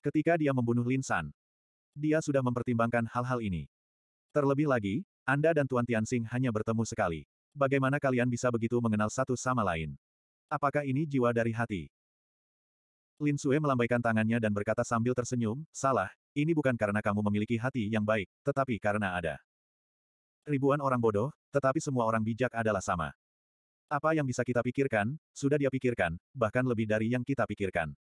Ketika dia membunuh Lin San, dia sudah mempertimbangkan hal-hal ini. Terlebih lagi, Anda dan Tuan Tianxing hanya bertemu sekali. Bagaimana kalian bisa begitu mengenal satu sama lain? Apakah ini jiwa dari hati? Lin Sue melambaikan tangannya dan berkata sambil tersenyum, Salah, ini bukan karena kamu memiliki hati yang baik, tetapi karena ada. Ribuan orang bodoh, tetapi semua orang bijak adalah sama. Apa yang bisa kita pikirkan, sudah dia pikirkan, bahkan lebih dari yang kita pikirkan.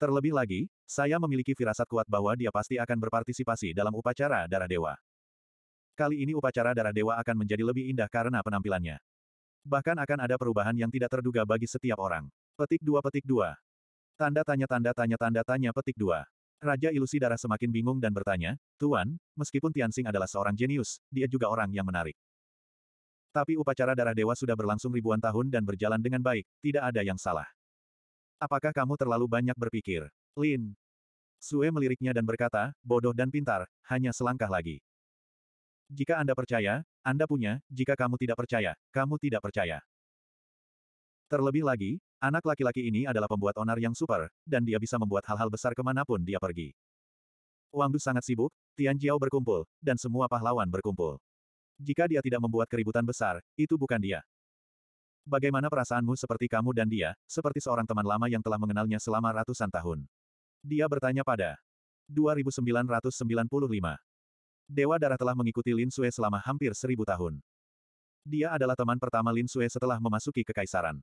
Terlebih lagi, saya memiliki firasat kuat bahwa dia pasti akan berpartisipasi dalam upacara darah dewa. Kali ini upacara darah dewa akan menjadi lebih indah karena penampilannya. Bahkan akan ada perubahan yang tidak terduga bagi setiap orang. Petik 2 petik 2. Tanda tanya tanda tanya tanda tanya petik 2. Raja ilusi darah semakin bingung dan bertanya, Tuan, meskipun Tianxing adalah seorang jenius, dia juga orang yang menarik. Tapi upacara darah dewa sudah berlangsung ribuan tahun dan berjalan dengan baik, tidak ada yang salah. Apakah kamu terlalu banyak berpikir? Lin. Sue meliriknya dan berkata, bodoh dan pintar, hanya selangkah lagi. Jika Anda percaya, Anda punya, jika kamu tidak percaya, kamu tidak percaya. Terlebih lagi, anak laki-laki ini adalah pembuat onar yang super, dan dia bisa membuat hal-hal besar kemanapun dia pergi. Wang Du sangat sibuk, Tian Jiao berkumpul, dan semua pahlawan berkumpul. Jika dia tidak membuat keributan besar, itu bukan dia. Bagaimana perasaanmu seperti kamu dan dia, seperti seorang teman lama yang telah mengenalnya selama ratusan tahun? Dia bertanya pada 2995. Dewa Darah telah mengikuti Lin Sue selama hampir seribu tahun. Dia adalah teman pertama Lin Sue setelah memasuki kekaisaran.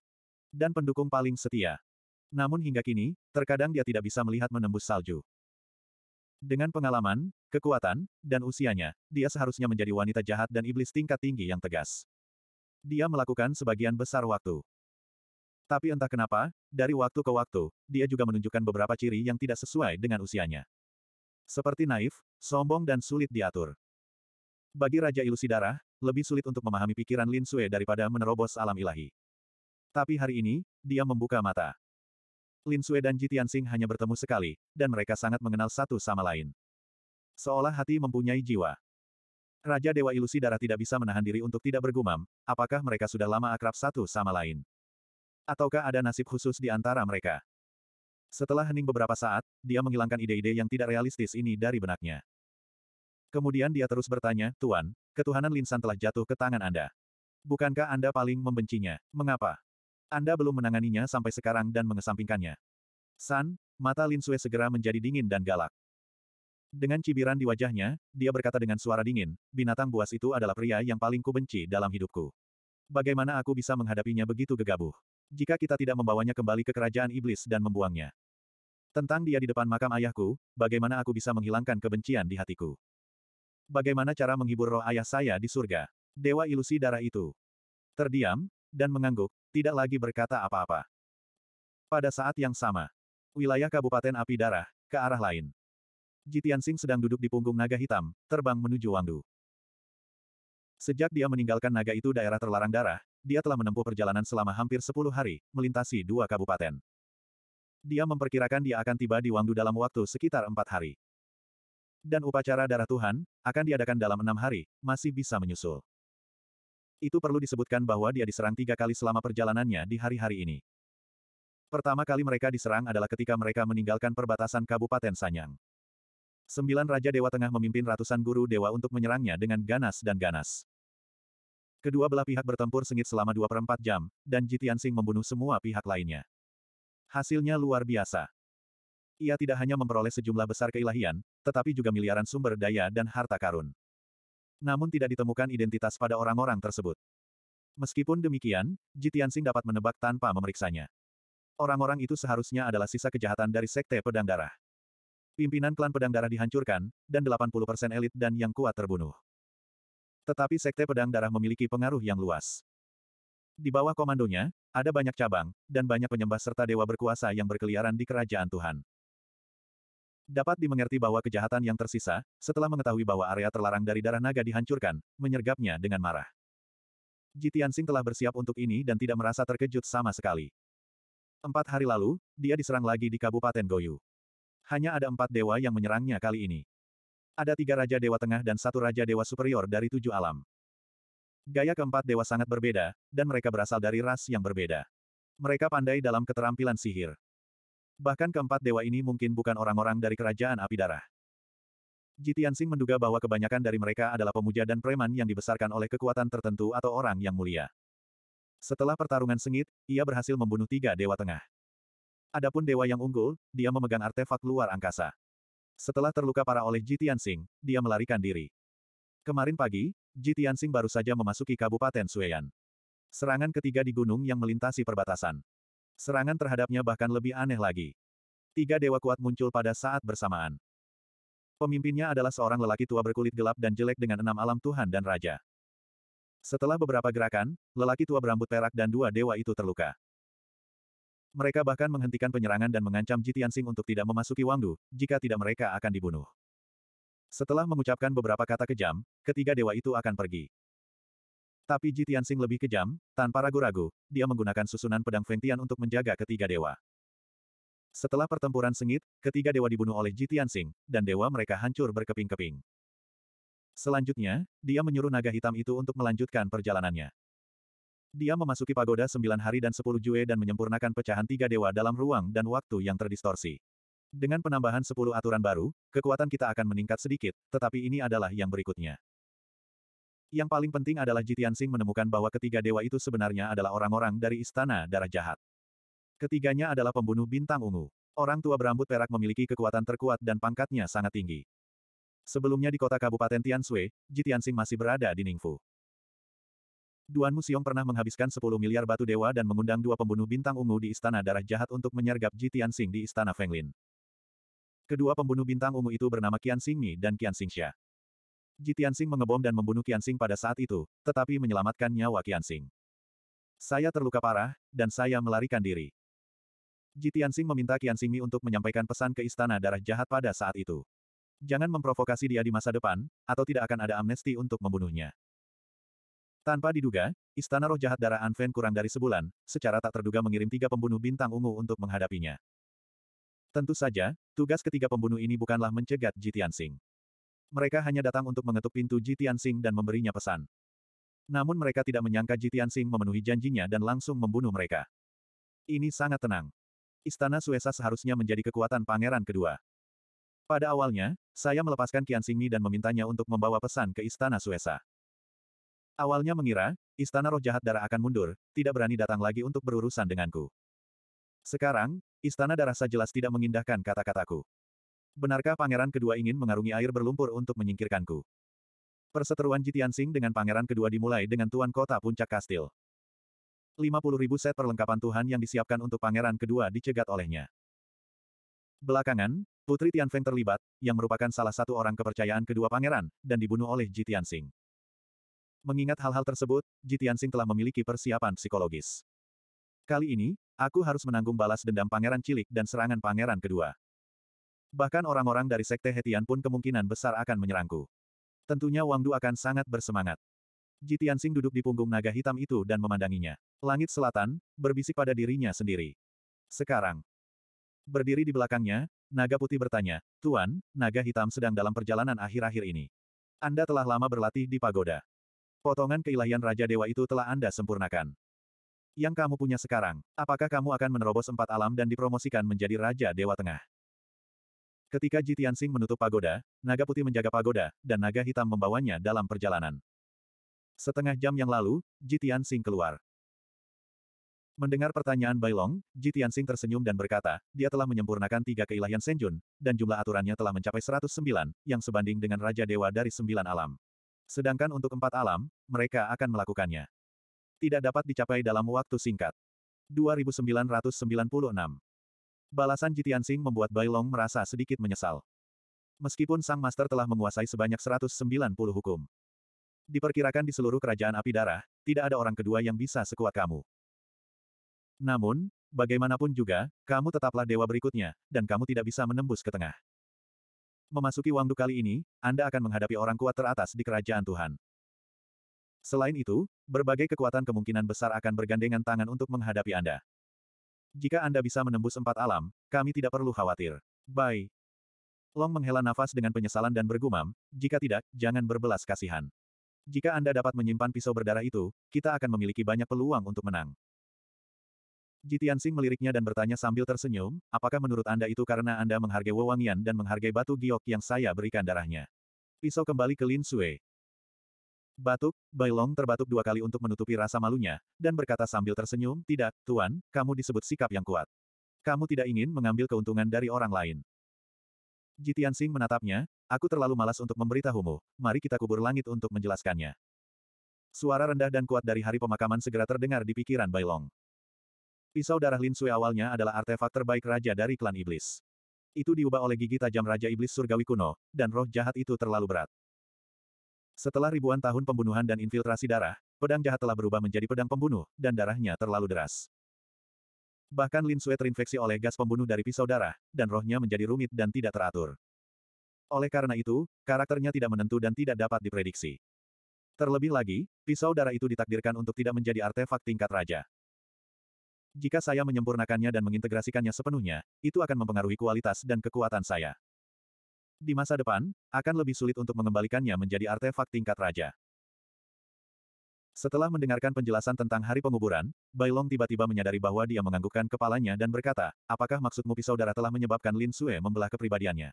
Dan pendukung paling setia. Namun hingga kini, terkadang dia tidak bisa melihat menembus salju. Dengan pengalaman, kekuatan, dan usianya, dia seharusnya menjadi wanita jahat dan iblis tingkat tinggi yang tegas dia melakukan sebagian besar waktu. Tapi entah kenapa, dari waktu ke waktu, dia juga menunjukkan beberapa ciri yang tidak sesuai dengan usianya. Seperti naif, sombong dan sulit diatur. Bagi Raja Ilusi Darah, lebih sulit untuk memahami pikiran Lin Sue daripada menerobos alam ilahi. Tapi hari ini, dia membuka mata. Lin Sue dan Jitian Sing hanya bertemu sekali, dan mereka sangat mengenal satu sama lain. Seolah hati mempunyai jiwa. Raja Dewa Ilusi Darah tidak bisa menahan diri untuk tidak bergumam, apakah mereka sudah lama akrab satu sama lain? Ataukah ada nasib khusus di antara mereka? Setelah hening beberapa saat, dia menghilangkan ide-ide yang tidak realistis ini dari benaknya. Kemudian dia terus bertanya, Tuan, ketuhanan Linsan telah jatuh ke tangan Anda. Bukankah Anda paling membencinya? Mengapa? Anda belum menanganinya sampai sekarang dan mengesampingkannya. San, mata Lin Sui segera menjadi dingin dan galak. Dengan cibiran di wajahnya, dia berkata dengan suara dingin, binatang buas itu adalah pria yang paling kubenci dalam hidupku. Bagaimana aku bisa menghadapinya begitu gegabah? Jika kita tidak membawanya kembali ke kerajaan iblis dan membuangnya. Tentang dia di depan makam ayahku, bagaimana aku bisa menghilangkan kebencian di hatiku? Bagaimana cara menghibur roh ayah saya di surga? Dewa ilusi darah itu. Terdiam, dan mengangguk, tidak lagi berkata apa-apa. Pada saat yang sama, wilayah Kabupaten Api Darah, ke arah lain. Jitian Tianxing sedang duduk di punggung naga hitam, terbang menuju Wangdu. Sejak dia meninggalkan naga itu daerah terlarang darah, dia telah menempuh perjalanan selama hampir 10 hari, melintasi dua kabupaten. Dia memperkirakan dia akan tiba di Wangdu dalam waktu sekitar empat hari. Dan upacara darah Tuhan, akan diadakan dalam enam hari, masih bisa menyusul. Itu perlu disebutkan bahwa dia diserang tiga kali selama perjalanannya di hari-hari ini. Pertama kali mereka diserang adalah ketika mereka meninggalkan perbatasan Kabupaten Sanyang. Sembilan Raja Dewa Tengah memimpin ratusan guru dewa untuk menyerangnya dengan ganas dan ganas. Kedua belah pihak bertempur sengit selama dua perempat jam, dan Jitian Jitiansing membunuh semua pihak lainnya. Hasilnya luar biasa. Ia tidak hanya memperoleh sejumlah besar keilahian, tetapi juga miliaran sumber daya dan harta karun. Namun tidak ditemukan identitas pada orang-orang tersebut. Meskipun demikian, Jitian Jitiansing dapat menebak tanpa memeriksanya. Orang-orang itu seharusnya adalah sisa kejahatan dari Sekte Pedang Darah. Pimpinan klan pedang darah dihancurkan, dan 80% elit dan yang kuat terbunuh. Tetapi sekte pedang darah memiliki pengaruh yang luas. Di bawah komandonya, ada banyak cabang, dan banyak penyembah serta dewa berkuasa yang berkeliaran di kerajaan Tuhan. Dapat dimengerti bahwa kejahatan yang tersisa, setelah mengetahui bahwa area terlarang dari darah naga dihancurkan, menyergapnya dengan marah. Jitian Singh telah bersiap untuk ini dan tidak merasa terkejut sama sekali. Empat hari lalu, dia diserang lagi di Kabupaten Goyu. Hanya ada empat dewa yang menyerangnya kali ini. Ada tiga Raja Dewa Tengah dan satu Raja Dewa Superior dari tujuh alam. Gaya keempat dewa sangat berbeda, dan mereka berasal dari ras yang berbeda. Mereka pandai dalam keterampilan sihir. Bahkan keempat dewa ini mungkin bukan orang-orang dari kerajaan api darah. Jitian Jitiansing menduga bahwa kebanyakan dari mereka adalah pemuja dan preman yang dibesarkan oleh kekuatan tertentu atau orang yang mulia. Setelah pertarungan sengit, ia berhasil membunuh tiga dewa tengah. Adapun dewa yang unggul, dia memegang artefak luar angkasa. Setelah terluka parah oleh Ji Tianxing, dia melarikan diri. Kemarin pagi, Ji Tianxing baru saja memasuki Kabupaten Sueyan. Serangan ketiga di gunung yang melintasi perbatasan. Serangan terhadapnya bahkan lebih aneh lagi. Tiga dewa kuat muncul pada saat bersamaan. Pemimpinnya adalah seorang lelaki tua berkulit gelap dan jelek dengan enam alam Tuhan dan Raja. Setelah beberapa gerakan, lelaki tua berambut perak dan dua dewa itu terluka. Mereka bahkan menghentikan penyerangan dan mengancam Jitiansing untuk tidak memasuki Wangdu, jika tidak mereka akan dibunuh. Setelah mengucapkan beberapa kata kejam, ketiga dewa itu akan pergi. Tapi Jitiansing lebih kejam, tanpa ragu-ragu, dia menggunakan susunan pedang Feng Tian untuk menjaga ketiga dewa. Setelah pertempuran sengit, ketiga dewa dibunuh oleh Jitiansing, dan dewa mereka hancur berkeping-keping. Selanjutnya, dia menyuruh naga hitam itu untuk melanjutkan perjalanannya. Dia memasuki pagoda sembilan hari dan sepuluh jue dan menyempurnakan pecahan tiga dewa dalam ruang dan waktu yang terdistorsi. Dengan penambahan sepuluh aturan baru, kekuatan kita akan meningkat sedikit, tetapi ini adalah yang berikutnya. Yang paling penting adalah Jitian Sing menemukan bahwa ketiga dewa itu sebenarnya adalah orang-orang dari Istana Darah Jahat. Ketiganya adalah pembunuh bintang ungu. Orang tua berambut perak memiliki kekuatan terkuat dan pangkatnya sangat tinggi. Sebelumnya di kota Kabupaten Tianshui, Jitian Sing masih berada di Ningfu. Duan Musiong pernah menghabiskan 10 miliar batu dewa dan mengundang dua pembunuh bintang ungu di istana darah jahat untuk menyergap Ji Tianxing di istana Fenglin. Kedua pembunuh bintang ungu itu bernama Qian Xingmi dan Qian Xingxia. Ji Tianxing mengebom dan membunuh Qian Xing pada saat itu, tetapi menyelamatkan nyawa Qian Xing. Saya terluka parah, dan saya melarikan diri. Ji Tianxing meminta Qian Xingmi untuk menyampaikan pesan ke istana darah jahat pada saat itu. Jangan memprovokasi dia di masa depan, atau tidak akan ada amnesti untuk membunuhnya. Tanpa diduga, Istana Roh Jahat Darah Anven kurang dari sebulan, secara tak terduga mengirim tiga pembunuh bintang ungu untuk menghadapinya. Tentu saja, tugas ketiga pembunuh ini bukanlah mencegat Ji Tianxing. Mereka hanya datang untuk mengetuk pintu Ji Tianxing dan memberinya pesan. Namun mereka tidak menyangka Ji Tianxing memenuhi janjinya dan langsung membunuh mereka. Ini sangat tenang. Istana Suesa seharusnya menjadi kekuatan pangeran kedua. Pada awalnya, saya melepaskan Qian Xingmi dan memintanya untuk membawa pesan ke Istana Suesa. Awalnya mengira, istana roh jahat darah akan mundur, tidak berani datang lagi untuk berurusan denganku. Sekarang, istana darah jelas tidak mengindahkan kata-kataku. Benarkah pangeran kedua ingin mengarungi air berlumpur untuk menyingkirkanku? Perseteruan Sing dengan pangeran kedua dimulai dengan tuan kota puncak kastil. 50.000 set perlengkapan Tuhan yang disiapkan untuk pangeran kedua dicegat olehnya. Belakangan, Putri Tian Feng terlibat, yang merupakan salah satu orang kepercayaan kedua pangeran, dan dibunuh oleh Ji Mengingat hal-hal tersebut, Jitiansing telah memiliki persiapan psikologis. Kali ini, aku harus menanggung balas dendam pangeran cilik dan serangan pangeran kedua. Bahkan orang-orang dari sekte Hetian pun kemungkinan besar akan menyerangku. Tentunya Wang Du akan sangat bersemangat. Jitiansing duduk di punggung naga hitam itu dan memandanginya. Langit selatan, berbisik pada dirinya sendiri. Sekarang. Berdiri di belakangnya, Naga Putih bertanya, Tuan, Naga Hitam sedang dalam perjalanan akhir-akhir ini. Anda telah lama berlatih di pagoda. Potongan keilahian Raja Dewa itu telah Anda sempurnakan. Yang kamu punya sekarang, apakah kamu akan menerobos empat alam dan dipromosikan menjadi Raja Dewa Tengah? Ketika Jitian Sing menutup pagoda, naga putih menjaga pagoda, dan naga hitam membawanya dalam perjalanan. Setengah jam yang lalu, Jitian Sing keluar. Mendengar pertanyaan Bailong, Jitian Sing tersenyum dan berkata, dia telah menyempurnakan tiga keilahian Senjun, dan jumlah aturannya telah mencapai 109, yang sebanding dengan Raja Dewa dari sembilan alam. Sedangkan untuk empat alam, mereka akan melakukannya. Tidak dapat dicapai dalam waktu singkat. 2996 Balasan Jitiansing membuat Bailong merasa sedikit menyesal. Meskipun Sang Master telah menguasai sebanyak 190 hukum. Diperkirakan di seluruh kerajaan api darah, tidak ada orang kedua yang bisa sekuat kamu. Namun, bagaimanapun juga, kamu tetaplah dewa berikutnya, dan kamu tidak bisa menembus ke tengah. Memasuki Wangdu kali ini, Anda akan menghadapi orang kuat teratas di kerajaan Tuhan. Selain itu, berbagai kekuatan kemungkinan besar akan bergandengan tangan untuk menghadapi Anda. Jika Anda bisa menembus empat alam, kami tidak perlu khawatir. Bye. Long menghela nafas dengan penyesalan dan bergumam, jika tidak, jangan berbelas kasihan. Jika Anda dapat menyimpan pisau berdarah itu, kita akan memiliki banyak peluang untuk menang. Jitian Sing meliriknya dan bertanya sambil tersenyum, apakah menurut Anda itu karena Anda menghargai wewangian dan menghargai batu giok yang saya berikan darahnya? Pisau kembali ke Lin Sui. Batuk, Bailong terbatuk dua kali untuk menutupi rasa malunya, dan berkata sambil tersenyum, tidak, Tuan, kamu disebut sikap yang kuat. Kamu tidak ingin mengambil keuntungan dari orang lain. Jitian Sing menatapnya, aku terlalu malas untuk memberitahumu, mari kita kubur langit untuk menjelaskannya. Suara rendah dan kuat dari hari pemakaman segera terdengar di pikiran Bailong. Pisau darah Lin Sui awalnya adalah artefak terbaik raja dari klan iblis. Itu diubah oleh gigi tajam Raja Iblis Surgawi kuno, dan roh jahat itu terlalu berat. Setelah ribuan tahun pembunuhan dan infiltrasi darah, pedang jahat telah berubah menjadi pedang pembunuh, dan darahnya terlalu deras. Bahkan Lin Sui terinfeksi oleh gas pembunuh dari pisau darah, dan rohnya menjadi rumit dan tidak teratur. Oleh karena itu, karakternya tidak menentu dan tidak dapat diprediksi. Terlebih lagi, pisau darah itu ditakdirkan untuk tidak menjadi artefak tingkat raja. Jika saya menyempurnakannya dan mengintegrasikannya sepenuhnya, itu akan mempengaruhi kualitas dan kekuatan saya. Di masa depan, akan lebih sulit untuk mengembalikannya menjadi artefak tingkat raja. Setelah mendengarkan penjelasan tentang hari penguburan, Bailong tiba-tiba menyadari bahwa dia menganggukkan kepalanya dan berkata, apakah maksudmu pisau darah telah menyebabkan Lin Sue membelah kepribadiannya?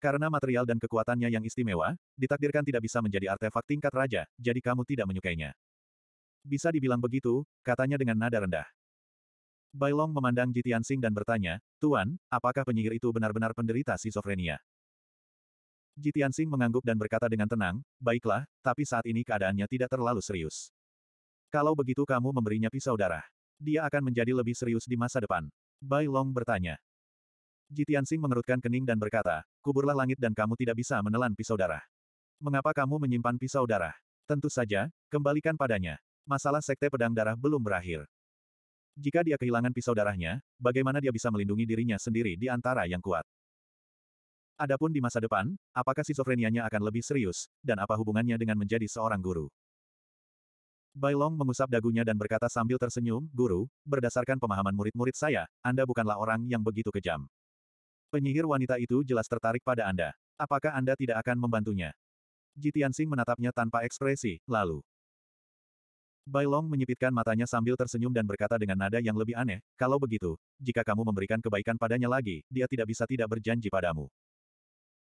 Karena material dan kekuatannya yang istimewa, ditakdirkan tidak bisa menjadi artefak tingkat raja, jadi kamu tidak menyukainya. Bisa dibilang begitu, katanya dengan nada rendah. Bailong memandang Tianxing dan bertanya, Tuan, apakah penyihir itu benar-benar penderita Ji Tianxing mengangguk dan berkata dengan tenang, baiklah, tapi saat ini keadaannya tidak terlalu serius. Kalau begitu kamu memberinya pisau darah. Dia akan menjadi lebih serius di masa depan. Bailong bertanya. Tianxing mengerutkan kening dan berkata, kuburlah langit dan kamu tidak bisa menelan pisau darah. Mengapa kamu menyimpan pisau darah? Tentu saja, kembalikan padanya. Masalah sekte pedang darah belum berakhir. Jika dia kehilangan pisau darahnya, bagaimana dia bisa melindungi dirinya sendiri di antara yang kuat? Adapun di masa depan, apakah sisofrenianya akan lebih serius, dan apa hubungannya dengan menjadi seorang guru? Bailong mengusap dagunya dan berkata sambil tersenyum, Guru, berdasarkan pemahaman murid-murid saya, Anda bukanlah orang yang begitu kejam. Penyihir wanita itu jelas tertarik pada Anda. Apakah Anda tidak akan membantunya? Jitian Jitiansing menatapnya tanpa ekspresi, lalu. Bai Long menyipitkan matanya sambil tersenyum dan berkata dengan nada yang lebih aneh, kalau begitu, jika kamu memberikan kebaikan padanya lagi, dia tidak bisa tidak berjanji padamu.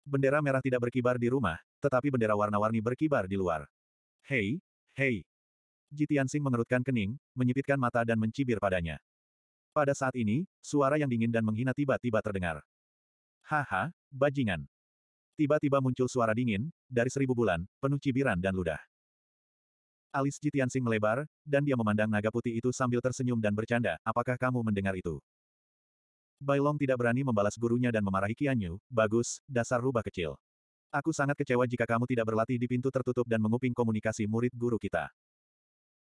Bendera merah tidak berkibar di rumah, tetapi bendera warna-warni berkibar di luar. Hei, hei. Jitiansing mengerutkan kening, menyipitkan mata dan mencibir padanya. Pada saat ini, suara yang dingin dan menghina tiba-tiba terdengar. Haha, bajingan. Tiba-tiba muncul suara dingin, dari seribu bulan, penuh cibiran dan ludah. Alis Jitiansing melebar, dan dia memandang naga putih itu sambil tersenyum dan bercanda, apakah kamu mendengar itu? Bailong tidak berani membalas gurunya dan memarahi Qianyu, bagus, dasar rubah kecil. Aku sangat kecewa jika kamu tidak berlatih di pintu tertutup dan menguping komunikasi murid guru kita.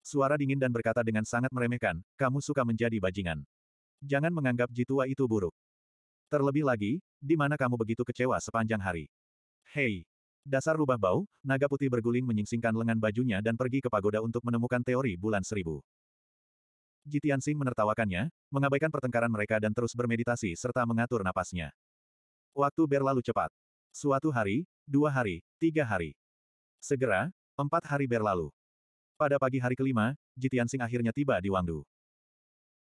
Suara dingin dan berkata dengan sangat meremehkan, kamu suka menjadi bajingan. Jangan menganggap jitua itu buruk. Terlebih lagi, di mana kamu begitu kecewa sepanjang hari. Hei, Dasar rubah bau, naga putih berguling menyingsingkan lengan bajunya dan pergi ke pagoda untuk menemukan teori bulan seribu. Jitian Sing menertawakannya, mengabaikan pertengkaran mereka dan terus bermeditasi serta mengatur napasnya. Waktu berlalu cepat. Suatu hari, dua hari, tiga hari. Segera, empat hari berlalu. Pada pagi hari kelima, Jitian Sing akhirnya tiba di Wangdu.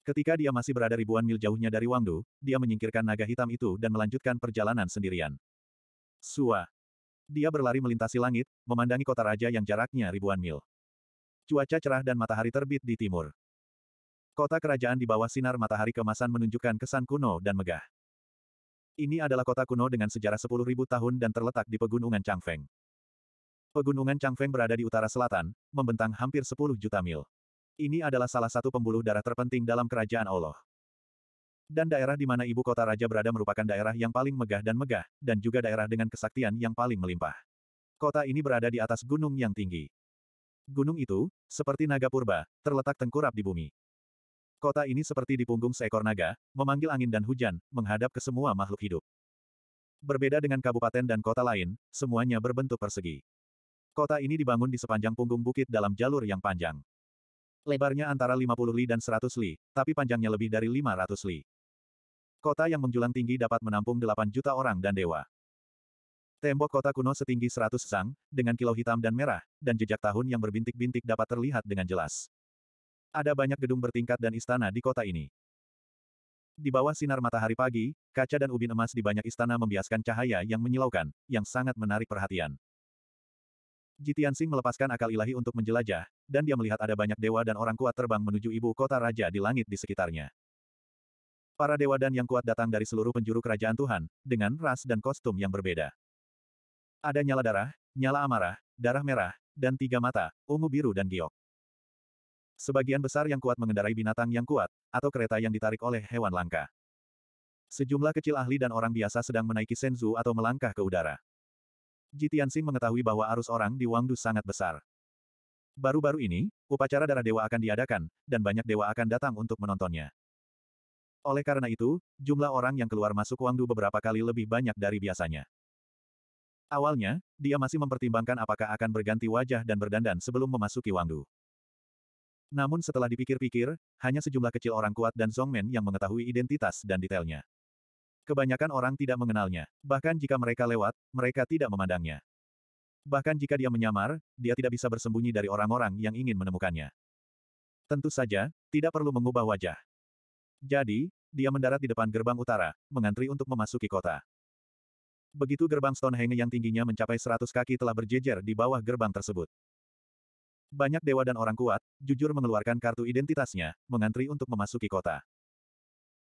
Ketika dia masih berada ribuan mil jauhnya dari Wangdu, dia menyingkirkan naga hitam itu dan melanjutkan perjalanan sendirian. Suah. Dia berlari melintasi langit, memandangi kota raja yang jaraknya ribuan mil. Cuaca cerah dan matahari terbit di timur. Kota kerajaan di bawah sinar matahari kemasan menunjukkan kesan kuno dan megah. Ini adalah kota kuno dengan sejarah 10.000 tahun dan terletak di pegunungan Changfeng. Pegunungan Changfeng berada di utara selatan, membentang hampir 10 juta mil. Ini adalah salah satu pembuluh darah terpenting dalam kerajaan Allah dan daerah di mana ibu kota raja berada merupakan daerah yang paling megah dan megah, dan juga daerah dengan kesaktian yang paling melimpah. Kota ini berada di atas gunung yang tinggi. Gunung itu, seperti naga purba, terletak tengkurap di bumi. Kota ini seperti di punggung seekor naga, memanggil angin dan hujan, menghadap ke semua makhluk hidup. Berbeda dengan kabupaten dan kota lain, semuanya berbentuk persegi. Kota ini dibangun di sepanjang punggung bukit dalam jalur yang panjang. Lebarnya antara 50 li dan 100 li, tapi panjangnya lebih dari 500 li. Kota yang menjulang tinggi dapat menampung 8 juta orang dan dewa. Tembok kota kuno setinggi 100 sang, dengan kilau hitam dan merah, dan jejak tahun yang berbintik-bintik dapat terlihat dengan jelas. Ada banyak gedung bertingkat dan istana di kota ini. Di bawah sinar matahari pagi, kaca dan ubin emas di banyak istana membiaskan cahaya yang menyilaukan, yang sangat menarik perhatian. Jitian Sing melepaskan akal ilahi untuk menjelajah, dan dia melihat ada banyak dewa dan orang kuat terbang menuju ibu kota raja di langit di sekitarnya. Para dewa dan yang kuat datang dari seluruh penjuru kerajaan Tuhan, dengan ras dan kostum yang berbeda. Ada nyala darah, nyala amarah, darah merah, dan tiga mata, ungu biru dan giok. Sebagian besar yang kuat mengendarai binatang yang kuat, atau kereta yang ditarik oleh hewan langka. Sejumlah kecil ahli dan orang biasa sedang menaiki senzu atau melangkah ke udara. Jitian Sing mengetahui bahwa arus orang di Wangdu sangat besar. Baru-baru ini, upacara darah dewa akan diadakan, dan banyak dewa akan datang untuk menontonnya. Oleh karena itu, jumlah orang yang keluar masuk Wangdu beberapa kali lebih banyak dari biasanya. Awalnya, dia masih mempertimbangkan apakah akan berganti wajah dan berdandan sebelum memasuki Wangdu. Namun setelah dipikir-pikir, hanya sejumlah kecil orang kuat dan Zongmen yang mengetahui identitas dan detailnya. Kebanyakan orang tidak mengenalnya. Bahkan jika mereka lewat, mereka tidak memandangnya. Bahkan jika dia menyamar, dia tidak bisa bersembunyi dari orang-orang yang ingin menemukannya. Tentu saja, tidak perlu mengubah wajah. Jadi, dia mendarat di depan gerbang utara, mengantri untuk memasuki kota. Begitu gerbang Stonehenge yang tingginya mencapai 100 kaki telah berjejer di bawah gerbang tersebut. Banyak dewa dan orang kuat, jujur mengeluarkan kartu identitasnya, mengantri untuk memasuki kota.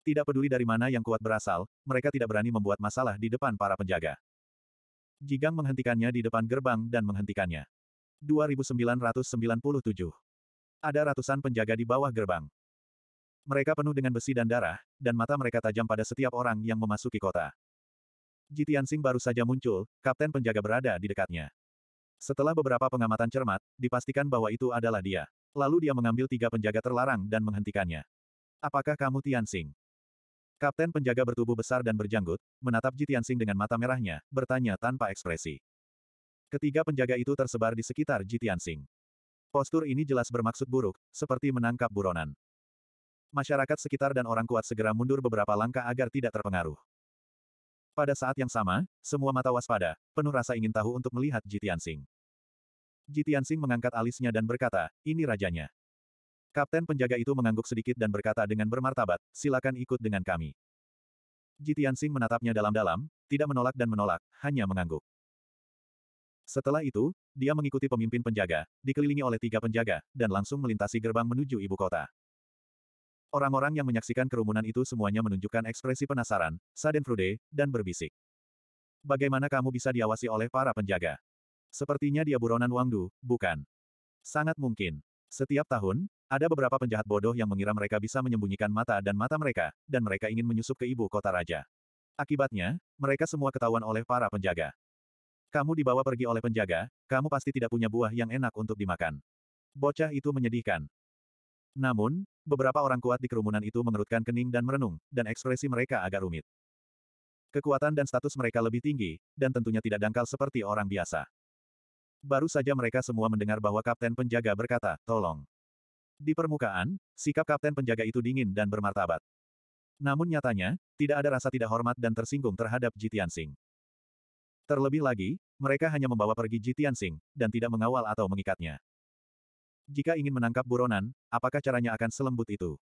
Tidak peduli dari mana yang kuat berasal, mereka tidak berani membuat masalah di depan para penjaga. Jigang menghentikannya di depan gerbang dan menghentikannya. 2997. Ada ratusan penjaga di bawah gerbang. Mereka penuh dengan besi dan darah, dan mata mereka tajam pada setiap orang yang memasuki kota. Jitiansing baru saja muncul, kapten penjaga berada di dekatnya. Setelah beberapa pengamatan cermat, dipastikan bahwa itu adalah dia. Lalu dia mengambil tiga penjaga terlarang dan menghentikannya. Apakah kamu Tianxing? Kapten penjaga bertubuh besar dan berjanggut, menatap Jitiansing dengan mata merahnya, bertanya tanpa ekspresi. Ketiga penjaga itu tersebar di sekitar Jitiansing. Postur ini jelas bermaksud buruk, seperti menangkap buronan masyarakat sekitar dan orang kuat segera mundur beberapa langkah agar tidak terpengaruh. Pada saat yang sama, semua mata waspada, penuh rasa ingin tahu untuk melihat Jitian Sing. Jitian Sing mengangkat alisnya dan berkata, ini rajanya. Kapten penjaga itu mengangguk sedikit dan berkata dengan bermartabat, silakan ikut dengan kami. Jitian Sing menatapnya dalam-dalam, tidak menolak dan menolak, hanya mengangguk. Setelah itu, dia mengikuti pemimpin penjaga, dikelilingi oleh tiga penjaga, dan langsung melintasi gerbang menuju ibu kota. Orang-orang yang menyaksikan kerumunan itu semuanya menunjukkan ekspresi penasaran, Saden frude, dan berbisik. Bagaimana kamu bisa diawasi oleh para penjaga? Sepertinya dia buronan Wangdu, bukan? Sangat mungkin. Setiap tahun, ada beberapa penjahat bodoh yang mengira mereka bisa menyembunyikan mata dan mata mereka, dan mereka ingin menyusup ke ibu kota raja. Akibatnya, mereka semua ketahuan oleh para penjaga. Kamu dibawa pergi oleh penjaga, kamu pasti tidak punya buah yang enak untuk dimakan. Bocah itu menyedihkan. Namun, beberapa orang kuat di kerumunan itu mengerutkan kening dan merenung, dan ekspresi mereka agak rumit. Kekuatan dan status mereka lebih tinggi, dan tentunya tidak dangkal seperti orang biasa. Baru saja mereka semua mendengar bahwa Kapten Penjaga berkata, tolong. Di permukaan, sikap Kapten Penjaga itu dingin dan bermartabat. Namun nyatanya, tidak ada rasa tidak hormat dan tersinggung terhadap Jitian Singh. Terlebih lagi, mereka hanya membawa pergi Jitian Singh, dan tidak mengawal atau mengikatnya. Jika ingin menangkap buronan, apakah caranya akan selembut itu?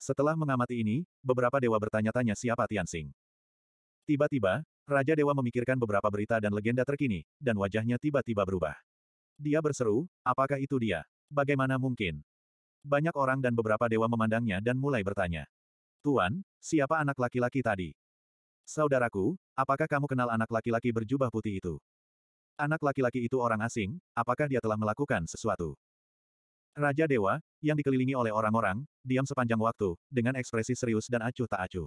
Setelah mengamati ini, beberapa dewa bertanya-tanya siapa Tianxing. Tiba-tiba, Raja Dewa memikirkan beberapa berita dan legenda terkini, dan wajahnya tiba-tiba berubah. Dia berseru, apakah itu dia? Bagaimana mungkin? Banyak orang dan beberapa dewa memandangnya dan mulai bertanya. Tuan, siapa anak laki-laki tadi? Saudaraku, apakah kamu kenal anak laki-laki berjubah putih itu? Anak laki-laki itu orang asing, apakah dia telah melakukan sesuatu? Raja Dewa, yang dikelilingi oleh orang-orang, diam sepanjang waktu, dengan ekspresi serius dan acuh tak acuh.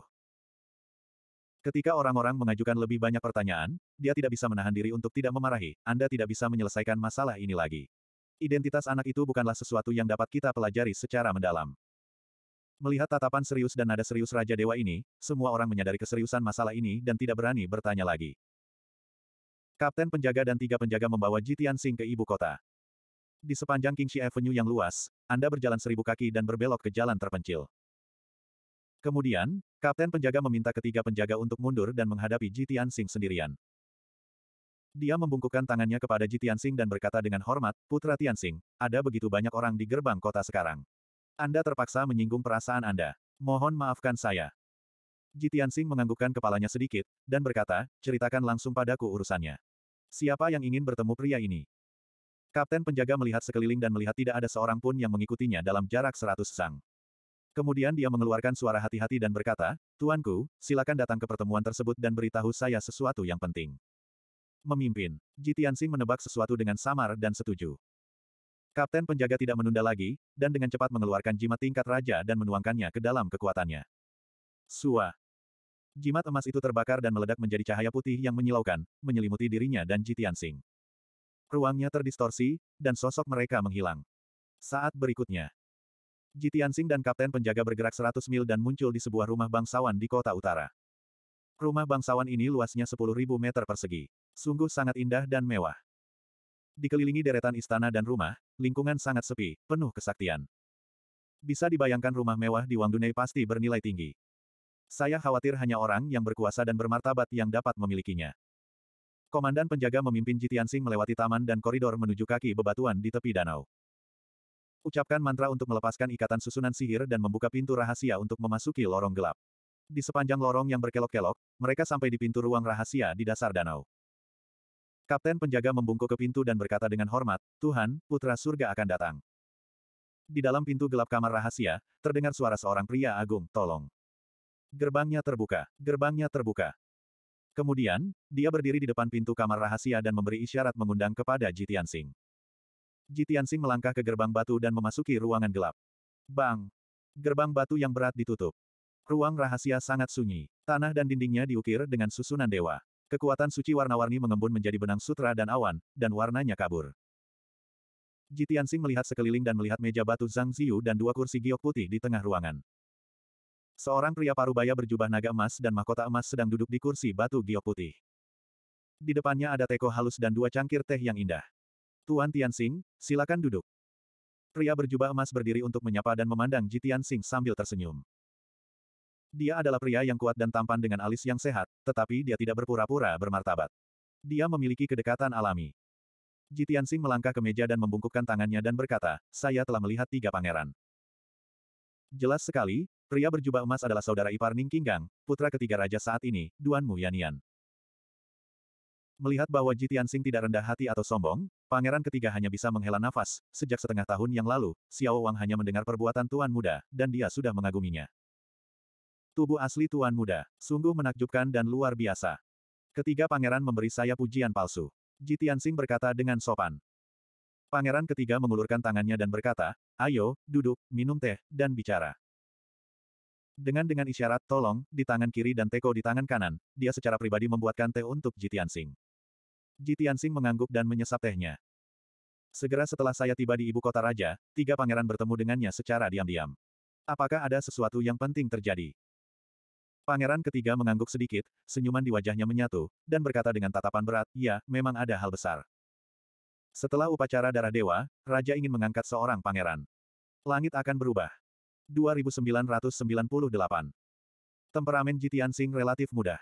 Ketika orang-orang mengajukan lebih banyak pertanyaan, dia tidak bisa menahan diri untuk tidak memarahi, Anda tidak bisa menyelesaikan masalah ini lagi. Identitas anak itu bukanlah sesuatu yang dapat kita pelajari secara mendalam. Melihat tatapan serius dan nada serius Raja Dewa ini, semua orang menyadari keseriusan masalah ini dan tidak berani bertanya lagi. Kapten penjaga dan tiga penjaga membawa Jitian Sing ke ibu kota. Di sepanjang Kingshi Avenue yang luas, Anda berjalan seribu kaki dan berbelok ke jalan terpencil. Kemudian, kapten penjaga meminta ketiga penjaga untuk mundur dan menghadapi Jitian Sing sendirian. Dia membungkukkan tangannya kepada Jitian Sing dan berkata dengan hormat, Putra Tian Sing, ada begitu banyak orang di gerbang kota sekarang. Anda terpaksa menyinggung perasaan Anda. Mohon maafkan saya. Jitian Sing menganggukkan kepalanya sedikit, dan berkata, ceritakan langsung padaku urusannya. Siapa yang ingin bertemu pria ini? Kapten penjaga melihat sekeliling dan melihat tidak ada seorang pun yang mengikutinya dalam jarak seratus sang. Kemudian dia mengeluarkan suara hati-hati dan berkata, Tuanku, silakan datang ke pertemuan tersebut dan beritahu saya sesuatu yang penting. Memimpin, Jitiansing menebak sesuatu dengan samar dan setuju. Kapten penjaga tidak menunda lagi, dan dengan cepat mengeluarkan jimat tingkat raja dan menuangkannya ke dalam kekuatannya. Sua. Jimat emas itu terbakar dan meledak menjadi cahaya putih yang menyilaukan, menyelimuti dirinya dan Jitian Ruangnya terdistorsi, dan sosok mereka menghilang. Saat berikutnya, Jitiansing dan kapten penjaga bergerak 100 mil dan muncul di sebuah rumah bangsawan di kota utara. Rumah bangsawan ini luasnya 10.000 meter persegi. Sungguh sangat indah dan mewah. Dikelilingi deretan istana dan rumah, lingkungan sangat sepi, penuh kesaktian. Bisa dibayangkan rumah mewah di Wangdunei pasti bernilai tinggi. Saya khawatir hanya orang yang berkuasa dan bermartabat yang dapat memilikinya. Komandan penjaga memimpin Jitian Sing melewati taman dan koridor menuju kaki bebatuan di tepi danau. Ucapkan mantra untuk melepaskan ikatan susunan sihir dan membuka pintu rahasia untuk memasuki lorong gelap. Di sepanjang lorong yang berkelok-kelok, mereka sampai di pintu ruang rahasia di dasar danau. Kapten penjaga membungkuk ke pintu dan berkata dengan hormat, Tuhan, putra surga akan datang. Di dalam pintu gelap kamar rahasia, terdengar suara seorang pria agung, tolong. Gerbangnya terbuka, gerbangnya terbuka. Kemudian, dia berdiri di depan pintu kamar rahasia dan memberi isyarat mengundang kepada Jitian Sing. Jitian melangkah ke gerbang batu dan memasuki ruangan gelap. Bang! Gerbang batu yang berat ditutup. Ruang rahasia sangat sunyi. Tanah dan dindingnya diukir dengan susunan dewa. Kekuatan suci warna-warni mengembun menjadi benang sutra dan awan, dan warnanya kabur. Jitian melihat sekeliling dan melihat meja batu Zhang Ziyu dan dua kursi giok putih di tengah ruangan. Seorang pria parubaya berjubah naga emas dan mahkota emas sedang duduk di kursi batu giok putih. Di depannya ada teko halus dan dua cangkir teh yang indah. Tuan Tianxing, silakan duduk. Pria berjubah emas berdiri untuk menyapa dan memandang Ji Tianxing sambil tersenyum. Dia adalah pria yang kuat dan tampan dengan alis yang sehat, tetapi dia tidak berpura-pura bermartabat. Dia memiliki kedekatan alami. Ji Tianxing melangkah ke meja dan membungkukkan tangannya dan berkata, saya telah melihat tiga pangeran. Jelas sekali, Pria berjubah emas adalah saudara ipar Ning Qinggang, putra ketiga raja saat ini, Duan Mu Yanian. Melihat bahwa Ji Tianxing tidak rendah hati atau sombong, pangeran ketiga hanya bisa menghela nafas. Sejak setengah tahun yang lalu, Xiao Wang hanya mendengar perbuatan tuan muda, dan dia sudah mengaguminya. Tubuh asli tuan muda, sungguh menakjubkan dan luar biasa. Ketiga pangeran memberi saya pujian palsu. Ji Tianxing berkata dengan sopan. Pangeran ketiga mengulurkan tangannya dan berkata, ayo, duduk, minum teh, dan bicara. Dengan dengan isyarat tolong di tangan kiri dan Teko di tangan kanan, dia secara pribadi membuatkan teh untuk Jitian Sing. Jitian Sing mengangguk dan menyesap tehnya. Segera setelah saya tiba di ibu kota raja, tiga pangeran bertemu dengannya secara diam-diam. Apakah ada sesuatu yang penting terjadi? Pangeran ketiga mengangguk sedikit, senyuman di wajahnya menyatu, dan berkata dengan tatapan berat, ya, memang ada hal besar. Setelah upacara darah dewa, raja ingin mengangkat seorang pangeran. Langit akan berubah. 2998. Temperamen Jitian Sing relatif mudah.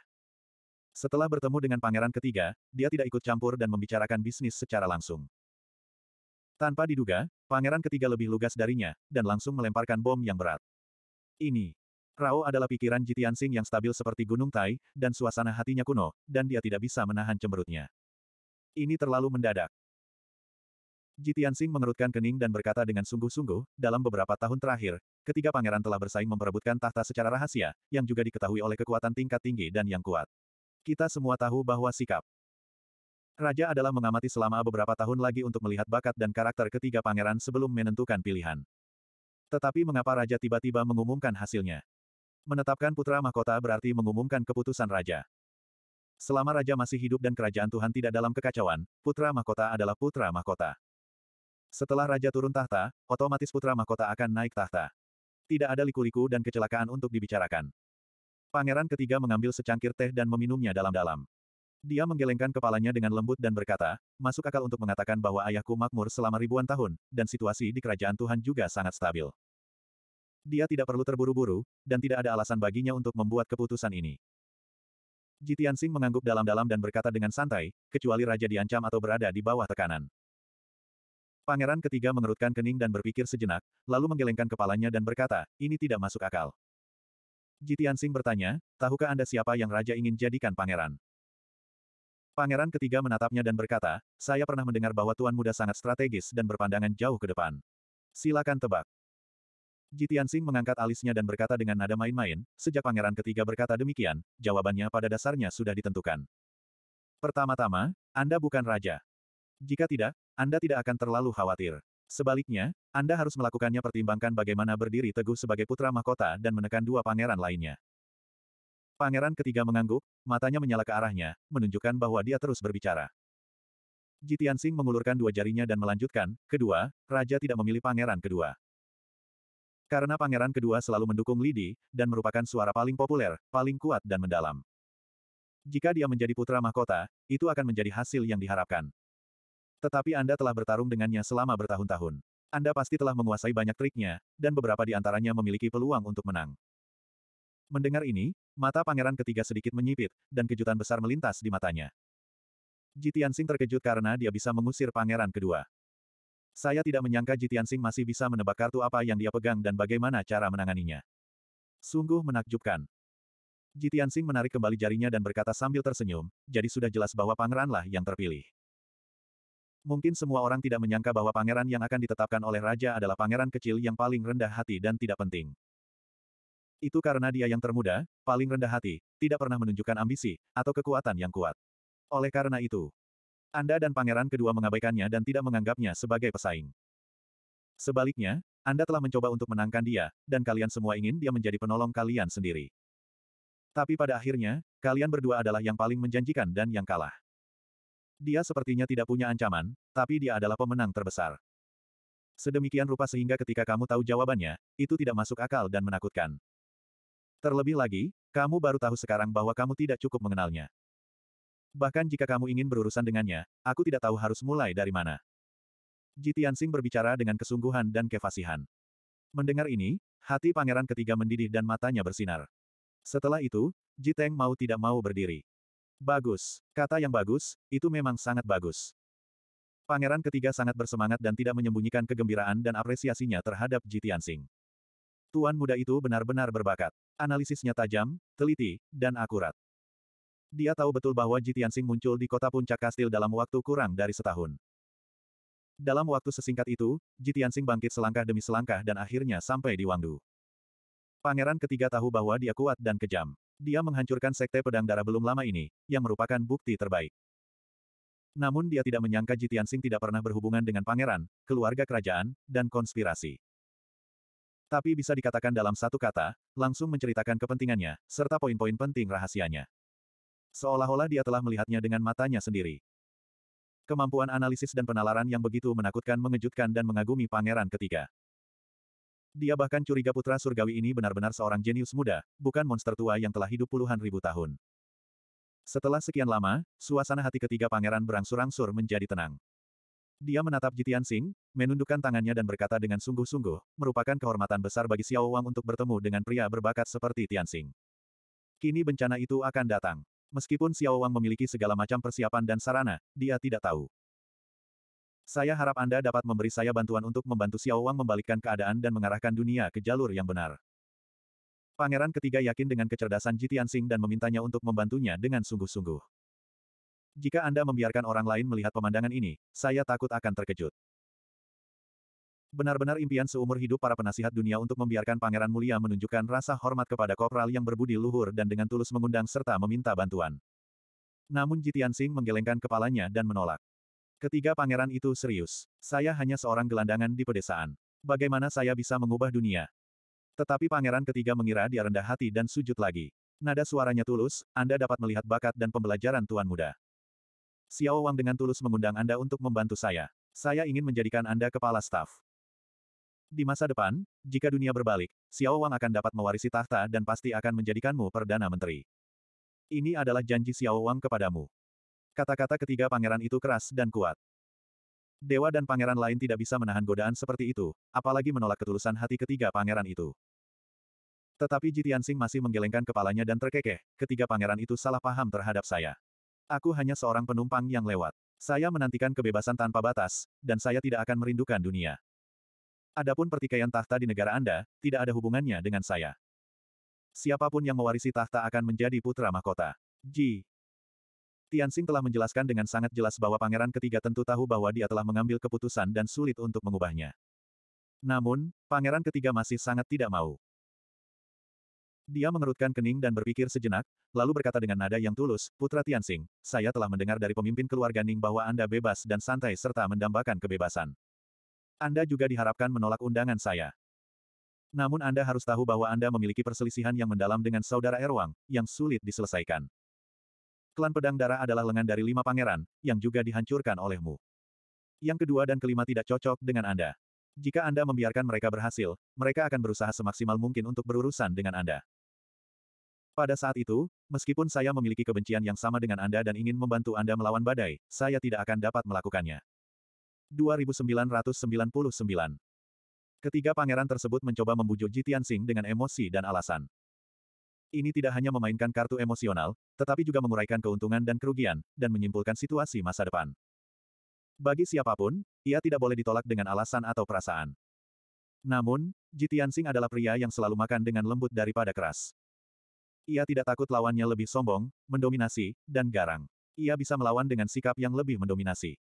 Setelah bertemu dengan pangeran ketiga, dia tidak ikut campur dan membicarakan bisnis secara langsung. Tanpa diduga, pangeran ketiga lebih lugas darinya, dan langsung melemparkan bom yang berat. Ini. Rao adalah pikiran Jitian Sing yang stabil seperti gunung Tai, dan suasana hatinya kuno, dan dia tidak bisa menahan cemberutnya. Ini terlalu mendadak. Jitian Sing mengerutkan kening dan berkata dengan sungguh-sungguh, dalam beberapa tahun terakhir, ketiga pangeran telah bersaing memperebutkan tahta secara rahasia, yang juga diketahui oleh kekuatan tingkat tinggi dan yang kuat. Kita semua tahu bahwa sikap Raja adalah mengamati selama beberapa tahun lagi untuk melihat bakat dan karakter ketiga pangeran sebelum menentukan pilihan. Tetapi mengapa Raja tiba-tiba mengumumkan hasilnya? Menetapkan putra mahkota berarti mengumumkan keputusan Raja. Selama Raja masih hidup dan kerajaan Tuhan tidak dalam kekacauan, putra mahkota adalah putra mahkota. Setelah raja turun tahta, otomatis putra mahkota akan naik tahta. Tidak ada liku-liku dan kecelakaan untuk dibicarakan. Pangeran ketiga mengambil secangkir teh dan meminumnya dalam-dalam. Dia menggelengkan kepalanya dengan lembut dan berkata, masuk akal untuk mengatakan bahwa ayahku makmur selama ribuan tahun, dan situasi di kerajaan Tuhan juga sangat stabil. Dia tidak perlu terburu-buru, dan tidak ada alasan baginya untuk membuat keputusan ini. Jitian Sing mengangguk dalam-dalam dan berkata dengan santai, kecuali raja diancam atau berada di bawah tekanan. Pangeran ketiga mengerutkan kening dan berpikir sejenak, lalu menggelengkan kepalanya dan berkata, ini tidak masuk akal. Jitian Singh bertanya, tahukah Anda siapa yang raja ingin jadikan pangeran? Pangeran ketiga menatapnya dan berkata, saya pernah mendengar bahwa Tuan Muda sangat strategis dan berpandangan jauh ke depan. Silakan tebak. Jitian Singh mengangkat alisnya dan berkata dengan nada main-main, sejak pangeran ketiga berkata demikian, jawabannya pada dasarnya sudah ditentukan. Pertama-tama, Anda bukan raja. Jika tidak, Anda tidak akan terlalu khawatir. Sebaliknya, Anda harus melakukannya pertimbangkan bagaimana berdiri teguh sebagai putra mahkota dan menekan dua pangeran lainnya. Pangeran ketiga mengangguk, matanya menyala ke arahnya, menunjukkan bahwa dia terus berbicara. Jitian Sing mengulurkan dua jarinya dan melanjutkan, kedua, Raja tidak memilih pangeran kedua. Karena pangeran kedua selalu mendukung Lidi, dan merupakan suara paling populer, paling kuat dan mendalam. Jika dia menjadi putra mahkota, itu akan menjadi hasil yang diharapkan. Tetapi Anda telah bertarung dengannya selama bertahun-tahun. Anda pasti telah menguasai banyak triknya, dan beberapa di antaranya memiliki peluang untuk menang. Mendengar ini, mata pangeran ketiga sedikit menyipit, dan kejutan besar melintas di matanya. Jitiansing terkejut karena dia bisa mengusir pangeran kedua. Saya tidak menyangka Jitiansing masih bisa menebak kartu apa yang dia pegang dan bagaimana cara menanganinya. Sungguh menakjubkan. Jitiansing menarik kembali jarinya dan berkata sambil tersenyum, jadi sudah jelas bahwa pangeranlah yang terpilih. Mungkin semua orang tidak menyangka bahwa pangeran yang akan ditetapkan oleh raja adalah pangeran kecil yang paling rendah hati dan tidak penting. Itu karena dia yang termuda, paling rendah hati, tidak pernah menunjukkan ambisi, atau kekuatan yang kuat. Oleh karena itu, Anda dan pangeran kedua mengabaikannya dan tidak menganggapnya sebagai pesaing. Sebaliknya, Anda telah mencoba untuk menangkan dia, dan kalian semua ingin dia menjadi penolong kalian sendiri. Tapi pada akhirnya, kalian berdua adalah yang paling menjanjikan dan yang kalah. Dia sepertinya tidak punya ancaman, tapi dia adalah pemenang terbesar. Sedemikian rupa sehingga ketika kamu tahu jawabannya, itu tidak masuk akal dan menakutkan. Terlebih lagi, kamu baru tahu sekarang bahwa kamu tidak cukup mengenalnya. Bahkan jika kamu ingin berurusan dengannya, aku tidak tahu harus mulai dari mana. Jitian Tianxing berbicara dengan kesungguhan dan kefasihan. Mendengar ini, hati pangeran ketiga mendidih dan matanya bersinar. Setelah itu, Jiteng mau tidak mau berdiri. Bagus. Kata yang bagus, itu memang sangat bagus. Pangeran ketiga sangat bersemangat dan tidak menyembunyikan kegembiraan dan apresiasinya terhadap Ji Tianxing. Tuan muda itu benar-benar berbakat. Analisisnya tajam, teliti, dan akurat. Dia tahu betul bahwa Ji Tianxing muncul di kota puncak kastil dalam waktu kurang dari setahun. Dalam waktu sesingkat itu, Ji Tianxing bangkit selangkah demi selangkah dan akhirnya sampai di Wangdu. Pangeran ketiga tahu bahwa dia kuat dan kejam. Dia menghancurkan sekte pedang darah belum lama ini, yang merupakan bukti terbaik. Namun dia tidak menyangka Jitian Sing tidak pernah berhubungan dengan pangeran, keluarga kerajaan, dan konspirasi. Tapi bisa dikatakan dalam satu kata, langsung menceritakan kepentingannya, serta poin-poin penting rahasianya. Seolah-olah dia telah melihatnya dengan matanya sendiri. Kemampuan analisis dan penalaran yang begitu menakutkan mengejutkan dan mengagumi pangeran ketiga. Dia bahkan curiga putra surgawi ini benar-benar seorang jenius muda, bukan monster tua yang telah hidup puluhan ribu tahun. Setelah sekian lama, suasana hati ketiga pangeran berangsur-angsur menjadi tenang. Dia menatap Jitian Sing, menundukkan tangannya dan berkata dengan sungguh-sungguh, merupakan kehormatan besar bagi Xiao Wang untuk bertemu dengan pria berbakat seperti Tian Sing. Kini bencana itu akan datang. Meskipun Xiao Wang memiliki segala macam persiapan dan sarana, dia tidak tahu. Saya harap Anda dapat memberi saya bantuan untuk membantu Xiao Wang membalikkan keadaan dan mengarahkan dunia ke jalur yang benar. Pangeran ketiga yakin dengan kecerdasan Jitiansing dan memintanya untuk membantunya dengan sungguh-sungguh. Jika Anda membiarkan orang lain melihat pemandangan ini, saya takut akan terkejut. Benar-benar impian seumur hidup para penasihat dunia untuk membiarkan Pangeran Mulia menunjukkan rasa hormat kepada kopral yang berbudi luhur dan dengan tulus mengundang serta meminta bantuan. Namun Jitian Sing menggelengkan kepalanya dan menolak. Ketiga pangeran itu serius. Saya hanya seorang gelandangan di pedesaan. Bagaimana saya bisa mengubah dunia? Tetapi pangeran ketiga mengira dia rendah hati dan sujud lagi. Nada suaranya tulus, Anda dapat melihat bakat dan pembelajaran Tuan Muda. Xiao Wang dengan tulus mengundang Anda untuk membantu saya. Saya ingin menjadikan Anda kepala staf. Di masa depan, jika dunia berbalik, Xiao Wang akan dapat mewarisi tahta dan pasti akan menjadikanmu Perdana Menteri. Ini adalah janji Xiao Wang kepadamu. Kata-kata ketiga pangeran itu keras dan kuat. Dewa dan pangeran lain tidak bisa menahan godaan seperti itu, apalagi menolak ketulusan hati ketiga pangeran itu. Tetapi Jitian Sing masih menggelengkan kepalanya dan terkekeh, ketiga pangeran itu salah paham terhadap saya. Aku hanya seorang penumpang yang lewat. Saya menantikan kebebasan tanpa batas, dan saya tidak akan merindukan dunia. Adapun pertikaian tahta di negara Anda, tidak ada hubungannya dengan saya. Siapapun yang mewarisi tahta akan menjadi putra mahkota. Ji Tianxing telah menjelaskan dengan sangat jelas bahwa pangeran ketiga tentu tahu bahwa dia telah mengambil keputusan dan sulit untuk mengubahnya. Namun, pangeran ketiga masih sangat tidak mau. Dia mengerutkan kening dan berpikir sejenak, lalu berkata dengan nada yang tulus, Putra Tianxing, saya telah mendengar dari pemimpin keluarga Ning bahwa Anda bebas dan santai serta mendambakan kebebasan. Anda juga diharapkan menolak undangan saya. Namun Anda harus tahu bahwa Anda memiliki perselisihan yang mendalam dengan saudara Erwang, yang sulit diselesaikan. Klan Pedang Darah adalah lengan dari lima pangeran, yang juga dihancurkan olehmu. Yang kedua dan kelima tidak cocok dengan Anda. Jika Anda membiarkan mereka berhasil, mereka akan berusaha semaksimal mungkin untuk berurusan dengan Anda. Pada saat itu, meskipun saya memiliki kebencian yang sama dengan Anda dan ingin membantu Anda melawan badai, saya tidak akan dapat melakukannya. 2999 Ketiga pangeran tersebut mencoba membujuk Jitian Sing dengan emosi dan alasan. Ini tidak hanya memainkan kartu emosional, tetapi juga menguraikan keuntungan dan kerugian, dan menyimpulkan situasi masa depan. Bagi siapapun, ia tidak boleh ditolak dengan alasan atau perasaan. Namun, Jitian Singh adalah pria yang selalu makan dengan lembut daripada keras. Ia tidak takut lawannya lebih sombong, mendominasi, dan garang. Ia bisa melawan dengan sikap yang lebih mendominasi.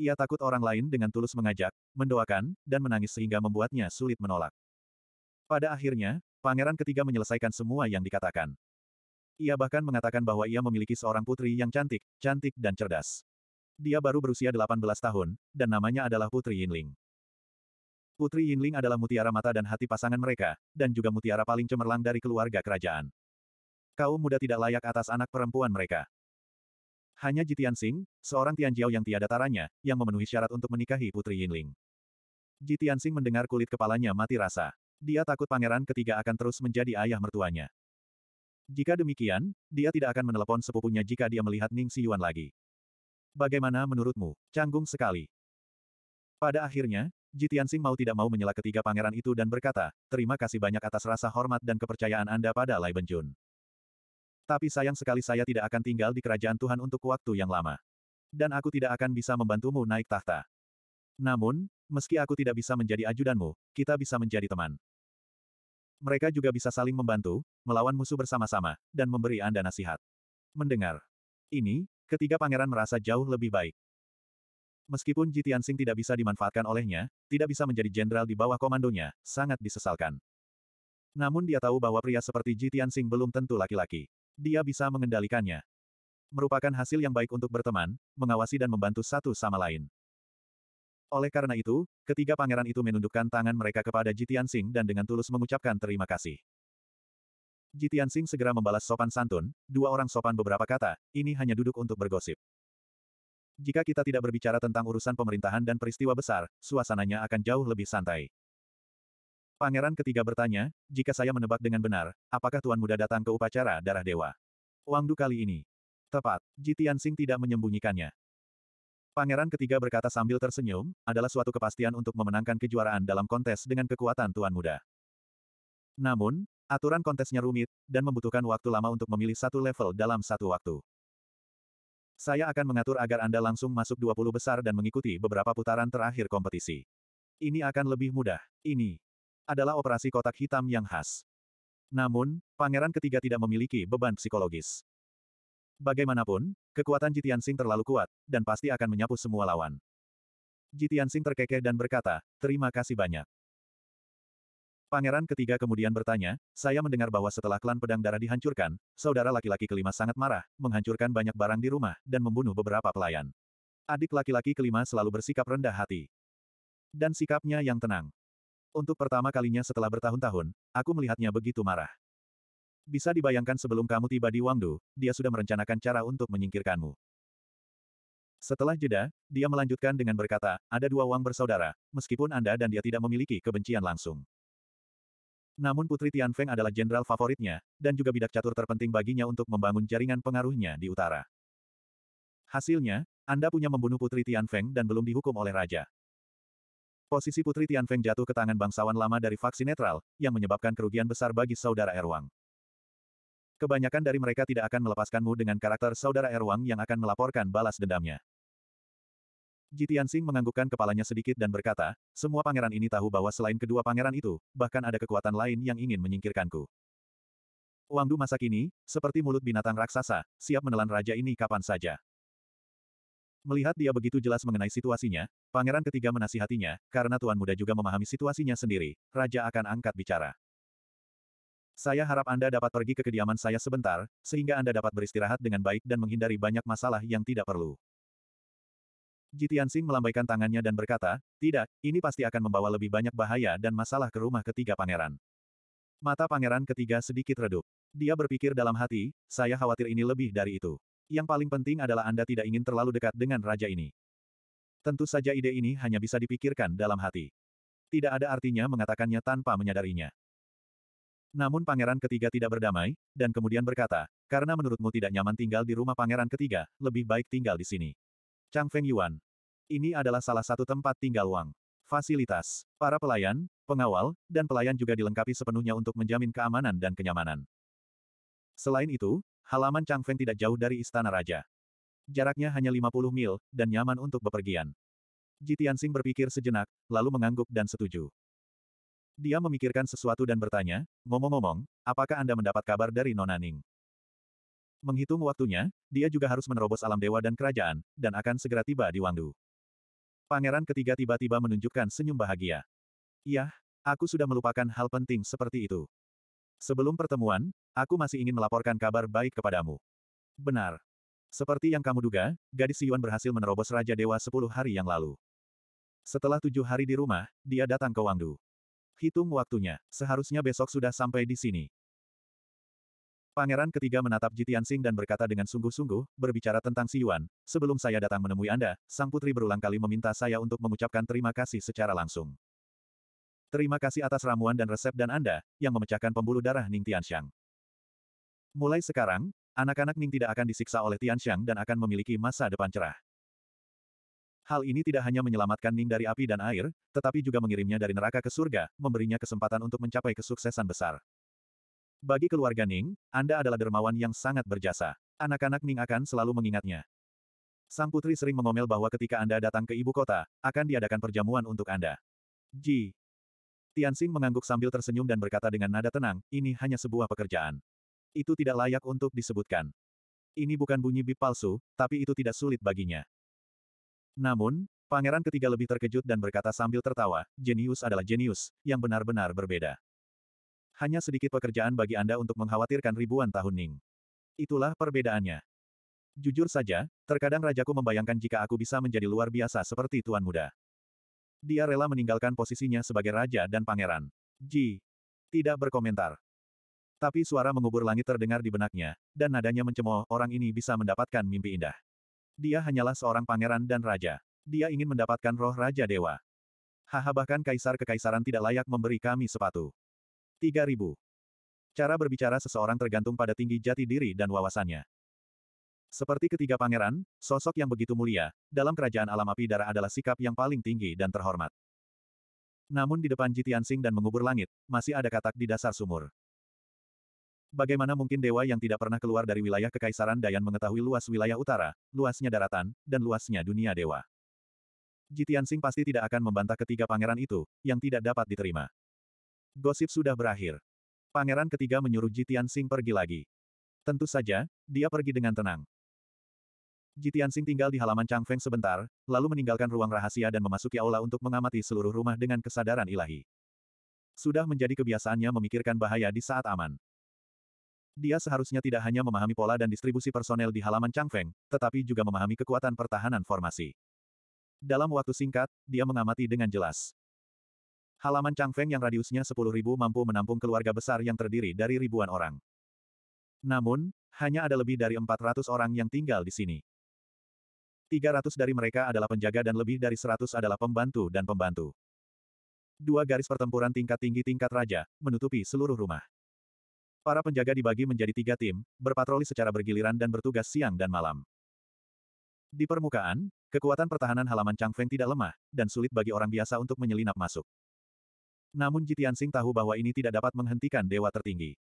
Ia takut orang lain dengan tulus mengajak, mendoakan, dan menangis sehingga membuatnya sulit menolak. Pada akhirnya, Pangeran ketiga menyelesaikan semua yang dikatakan. Ia bahkan mengatakan bahwa ia memiliki seorang putri yang cantik, cantik dan cerdas. Dia baru berusia 18 tahun, dan namanya adalah Putri Yinling. Putri Yinling adalah mutiara mata dan hati pasangan mereka, dan juga mutiara paling cemerlang dari keluarga kerajaan. Kaum muda tidak layak atas anak perempuan mereka. Hanya Jitian Sing, seorang Tianjiao yang tiada taranya, yang memenuhi syarat untuk menikahi Putri Yinling. Jitian Sing mendengar kulit kepalanya mati rasa dia takut pangeran ketiga akan terus menjadi ayah mertuanya. Jika demikian, dia tidak akan menelepon sepupunya jika dia melihat Ning Siyuan lagi. Bagaimana menurutmu? Canggung sekali. Pada akhirnya, Jitian Sing mau tidak mau menyela ketiga pangeran itu dan berkata, terima kasih banyak atas rasa hormat dan kepercayaan Anda pada Lai Benjun. Tapi sayang sekali saya tidak akan tinggal di kerajaan Tuhan untuk waktu yang lama. Dan aku tidak akan bisa membantumu naik tahta. Namun, meski aku tidak bisa menjadi ajudanmu, kita bisa menjadi teman. Mereka juga bisa saling membantu, melawan musuh bersama-sama, dan memberi Anda nasihat. Mendengar. Ini, ketiga pangeran merasa jauh lebih baik. Meskipun Tianxing tidak bisa dimanfaatkan olehnya, tidak bisa menjadi jenderal di bawah komandonya, sangat disesalkan. Namun dia tahu bahwa pria seperti Tianxing belum tentu laki-laki. Dia bisa mengendalikannya. Merupakan hasil yang baik untuk berteman, mengawasi dan membantu satu sama lain. Oleh karena itu, ketiga pangeran itu menundukkan tangan mereka kepada Jitian Sing dan dengan tulus mengucapkan terima kasih. Jitian Sing segera membalas sopan santun, dua orang sopan beberapa kata, ini hanya duduk untuk bergosip. Jika kita tidak berbicara tentang urusan pemerintahan dan peristiwa besar, suasananya akan jauh lebih santai. Pangeran ketiga bertanya, jika saya menebak dengan benar, apakah Tuan Muda datang ke upacara darah dewa? Wangdu kali ini. Tepat, Jitian Sing tidak menyembunyikannya. Pangeran ketiga berkata sambil tersenyum, adalah suatu kepastian untuk memenangkan kejuaraan dalam kontes dengan kekuatan Tuan Muda. Namun, aturan kontesnya rumit, dan membutuhkan waktu lama untuk memilih satu level dalam satu waktu. Saya akan mengatur agar Anda langsung masuk 20 besar dan mengikuti beberapa putaran terakhir kompetisi. Ini akan lebih mudah. Ini adalah operasi kotak hitam yang khas. Namun, pangeran ketiga tidak memiliki beban psikologis. Bagaimanapun, kekuatan Jitian Sing terlalu kuat, dan pasti akan menyapu semua lawan. Jitian Sing terkekeh dan berkata, terima kasih banyak. Pangeran ketiga kemudian bertanya, saya mendengar bahwa setelah klan pedang darah dihancurkan, saudara laki-laki kelima sangat marah, menghancurkan banyak barang di rumah, dan membunuh beberapa pelayan. Adik laki-laki kelima selalu bersikap rendah hati. Dan sikapnya yang tenang. Untuk pertama kalinya setelah bertahun-tahun, aku melihatnya begitu marah. Bisa dibayangkan sebelum kamu tiba di Wangdu, dia sudah merencanakan cara untuk menyingkirkanmu. Setelah jeda, dia melanjutkan dengan berkata, ada dua Wang bersaudara, meskipun Anda dan dia tidak memiliki kebencian langsung. Namun Putri Tian Feng adalah jenderal favoritnya, dan juga bidak catur terpenting baginya untuk membangun jaringan pengaruhnya di utara. Hasilnya, Anda punya membunuh Putri Tian Feng dan belum dihukum oleh Raja. Posisi Putri Tian Feng jatuh ke tangan bangsawan lama dari faksi netral, yang menyebabkan kerugian besar bagi saudara Erwang. Kebanyakan dari mereka tidak akan melepaskanmu dengan karakter saudara Erwang yang akan melaporkan balas dendamnya. Jitian Sing menganggukkan kepalanya sedikit dan berkata, semua pangeran ini tahu bahwa selain kedua pangeran itu, bahkan ada kekuatan lain yang ingin menyingkirkanku. Wangdu masa kini, seperti mulut binatang raksasa, siap menelan raja ini kapan saja. Melihat dia begitu jelas mengenai situasinya, pangeran ketiga menasihatinya, karena tuan muda juga memahami situasinya sendiri, raja akan angkat bicara. Saya harap Anda dapat pergi ke kediaman saya sebentar, sehingga Anda dapat beristirahat dengan baik dan menghindari banyak masalah yang tidak perlu. Jitiansing melambaikan tangannya dan berkata, tidak, ini pasti akan membawa lebih banyak bahaya dan masalah ke rumah ketiga pangeran. Mata pangeran ketiga sedikit redup. Dia berpikir dalam hati, saya khawatir ini lebih dari itu. Yang paling penting adalah Anda tidak ingin terlalu dekat dengan raja ini. Tentu saja ide ini hanya bisa dipikirkan dalam hati. Tidak ada artinya mengatakannya tanpa menyadarinya. Namun pangeran ketiga tidak berdamai, dan kemudian berkata, karena menurutmu tidak nyaman tinggal di rumah pangeran ketiga, lebih baik tinggal di sini. Chang Feng Yuan. Ini adalah salah satu tempat tinggal Wang. Fasilitas, para pelayan, pengawal, dan pelayan juga dilengkapi sepenuhnya untuk menjamin keamanan dan kenyamanan. Selain itu, halaman Chang Feng tidak jauh dari istana raja. Jaraknya hanya 50 mil, dan nyaman untuk bepergian. Jitiansing berpikir sejenak, lalu mengangguk dan setuju. Dia memikirkan sesuatu dan bertanya, ngomong-ngomong, apakah Anda mendapat kabar dari Nona Ning? Menghitung waktunya, dia juga harus menerobos alam dewa dan kerajaan, dan akan segera tiba di Wangdu. Pangeran ketiga tiba-tiba menunjukkan senyum bahagia. Yah, aku sudah melupakan hal penting seperti itu. Sebelum pertemuan, aku masih ingin melaporkan kabar baik kepadamu. Benar. Seperti yang kamu duga, gadis Yuan berhasil menerobos Raja Dewa sepuluh hari yang lalu. Setelah tujuh hari di rumah, dia datang ke Wangdu. Hitung waktunya, seharusnya besok sudah sampai di sini. Pangeran ketiga menatap Jitian Sing dan berkata dengan sungguh-sungguh, berbicara tentang Si Yuan, sebelum saya datang menemui Anda, Sang Putri berulang kali meminta saya untuk mengucapkan terima kasih secara langsung. Terima kasih atas ramuan dan resep dan Anda, yang memecahkan pembuluh darah Ning Tianxiang. Mulai sekarang, anak-anak Ning tidak akan disiksa oleh Tianxiang dan akan memiliki masa depan cerah. Hal ini tidak hanya menyelamatkan Ning dari api dan air, tetapi juga mengirimnya dari neraka ke surga, memberinya kesempatan untuk mencapai kesuksesan besar. Bagi keluarga Ning, Anda adalah dermawan yang sangat berjasa. Anak-anak Ning akan selalu mengingatnya. Sang putri sering mengomel bahwa ketika Anda datang ke ibu kota, akan diadakan perjamuan untuk Anda. Ji. Tianxing mengangguk sambil tersenyum dan berkata dengan nada tenang, ini hanya sebuah pekerjaan. Itu tidak layak untuk disebutkan. Ini bukan bunyi bip palsu, tapi itu tidak sulit baginya. Namun, pangeran ketiga lebih terkejut dan berkata sambil tertawa, jenius adalah jenius, yang benar-benar berbeda. Hanya sedikit pekerjaan bagi Anda untuk mengkhawatirkan ribuan tahun Ning. Itulah perbedaannya. Jujur saja, terkadang rajaku membayangkan jika aku bisa menjadi luar biasa seperti tuan muda. Dia rela meninggalkan posisinya sebagai raja dan pangeran. Ji. Tidak berkomentar. Tapi suara mengubur langit terdengar di benaknya, dan nadanya mencemooh, orang ini bisa mendapatkan mimpi indah. Dia hanyalah seorang pangeran dan raja. Dia ingin mendapatkan roh Raja Dewa. Haha bahkan kaisar kekaisaran tidak layak memberi kami sepatu. 3000. Cara berbicara seseorang tergantung pada tinggi jati diri dan wawasannya. Seperti ketiga pangeran, sosok yang begitu mulia, dalam kerajaan alam api darah adalah sikap yang paling tinggi dan terhormat. Namun di depan Jitiansing dan mengubur langit, masih ada katak di dasar sumur. Bagaimana mungkin dewa yang tidak pernah keluar dari wilayah Kekaisaran Dayan mengetahui luas wilayah utara, luasnya daratan, dan luasnya dunia dewa? Jitian Sing pasti tidak akan membantah ketiga pangeran itu, yang tidak dapat diterima. Gosip sudah berakhir. Pangeran ketiga menyuruh Jitian Sing pergi lagi. Tentu saja, dia pergi dengan tenang. Jitian Sing tinggal di halaman Chang Feng sebentar, lalu meninggalkan ruang rahasia dan memasuki aula untuk mengamati seluruh rumah dengan kesadaran ilahi. Sudah menjadi kebiasaannya memikirkan bahaya di saat aman. Dia seharusnya tidak hanya memahami pola dan distribusi personel di halaman Changfeng, tetapi juga memahami kekuatan pertahanan formasi. Dalam waktu singkat, dia mengamati dengan jelas. Halaman Changfeng yang radiusnya 10.000 mampu menampung keluarga besar yang terdiri dari ribuan orang. Namun, hanya ada lebih dari 400 orang yang tinggal di sini. 300 dari mereka adalah penjaga dan lebih dari 100 adalah pembantu dan pembantu. Dua garis pertempuran tingkat tinggi tingkat raja, menutupi seluruh rumah. Para penjaga dibagi menjadi tiga tim, berpatroli secara bergiliran dan bertugas siang dan malam. Di permukaan, kekuatan pertahanan halaman Chang Feng tidak lemah, dan sulit bagi orang biasa untuk menyelinap masuk. Namun Sing tahu bahwa ini tidak dapat menghentikan dewa tertinggi.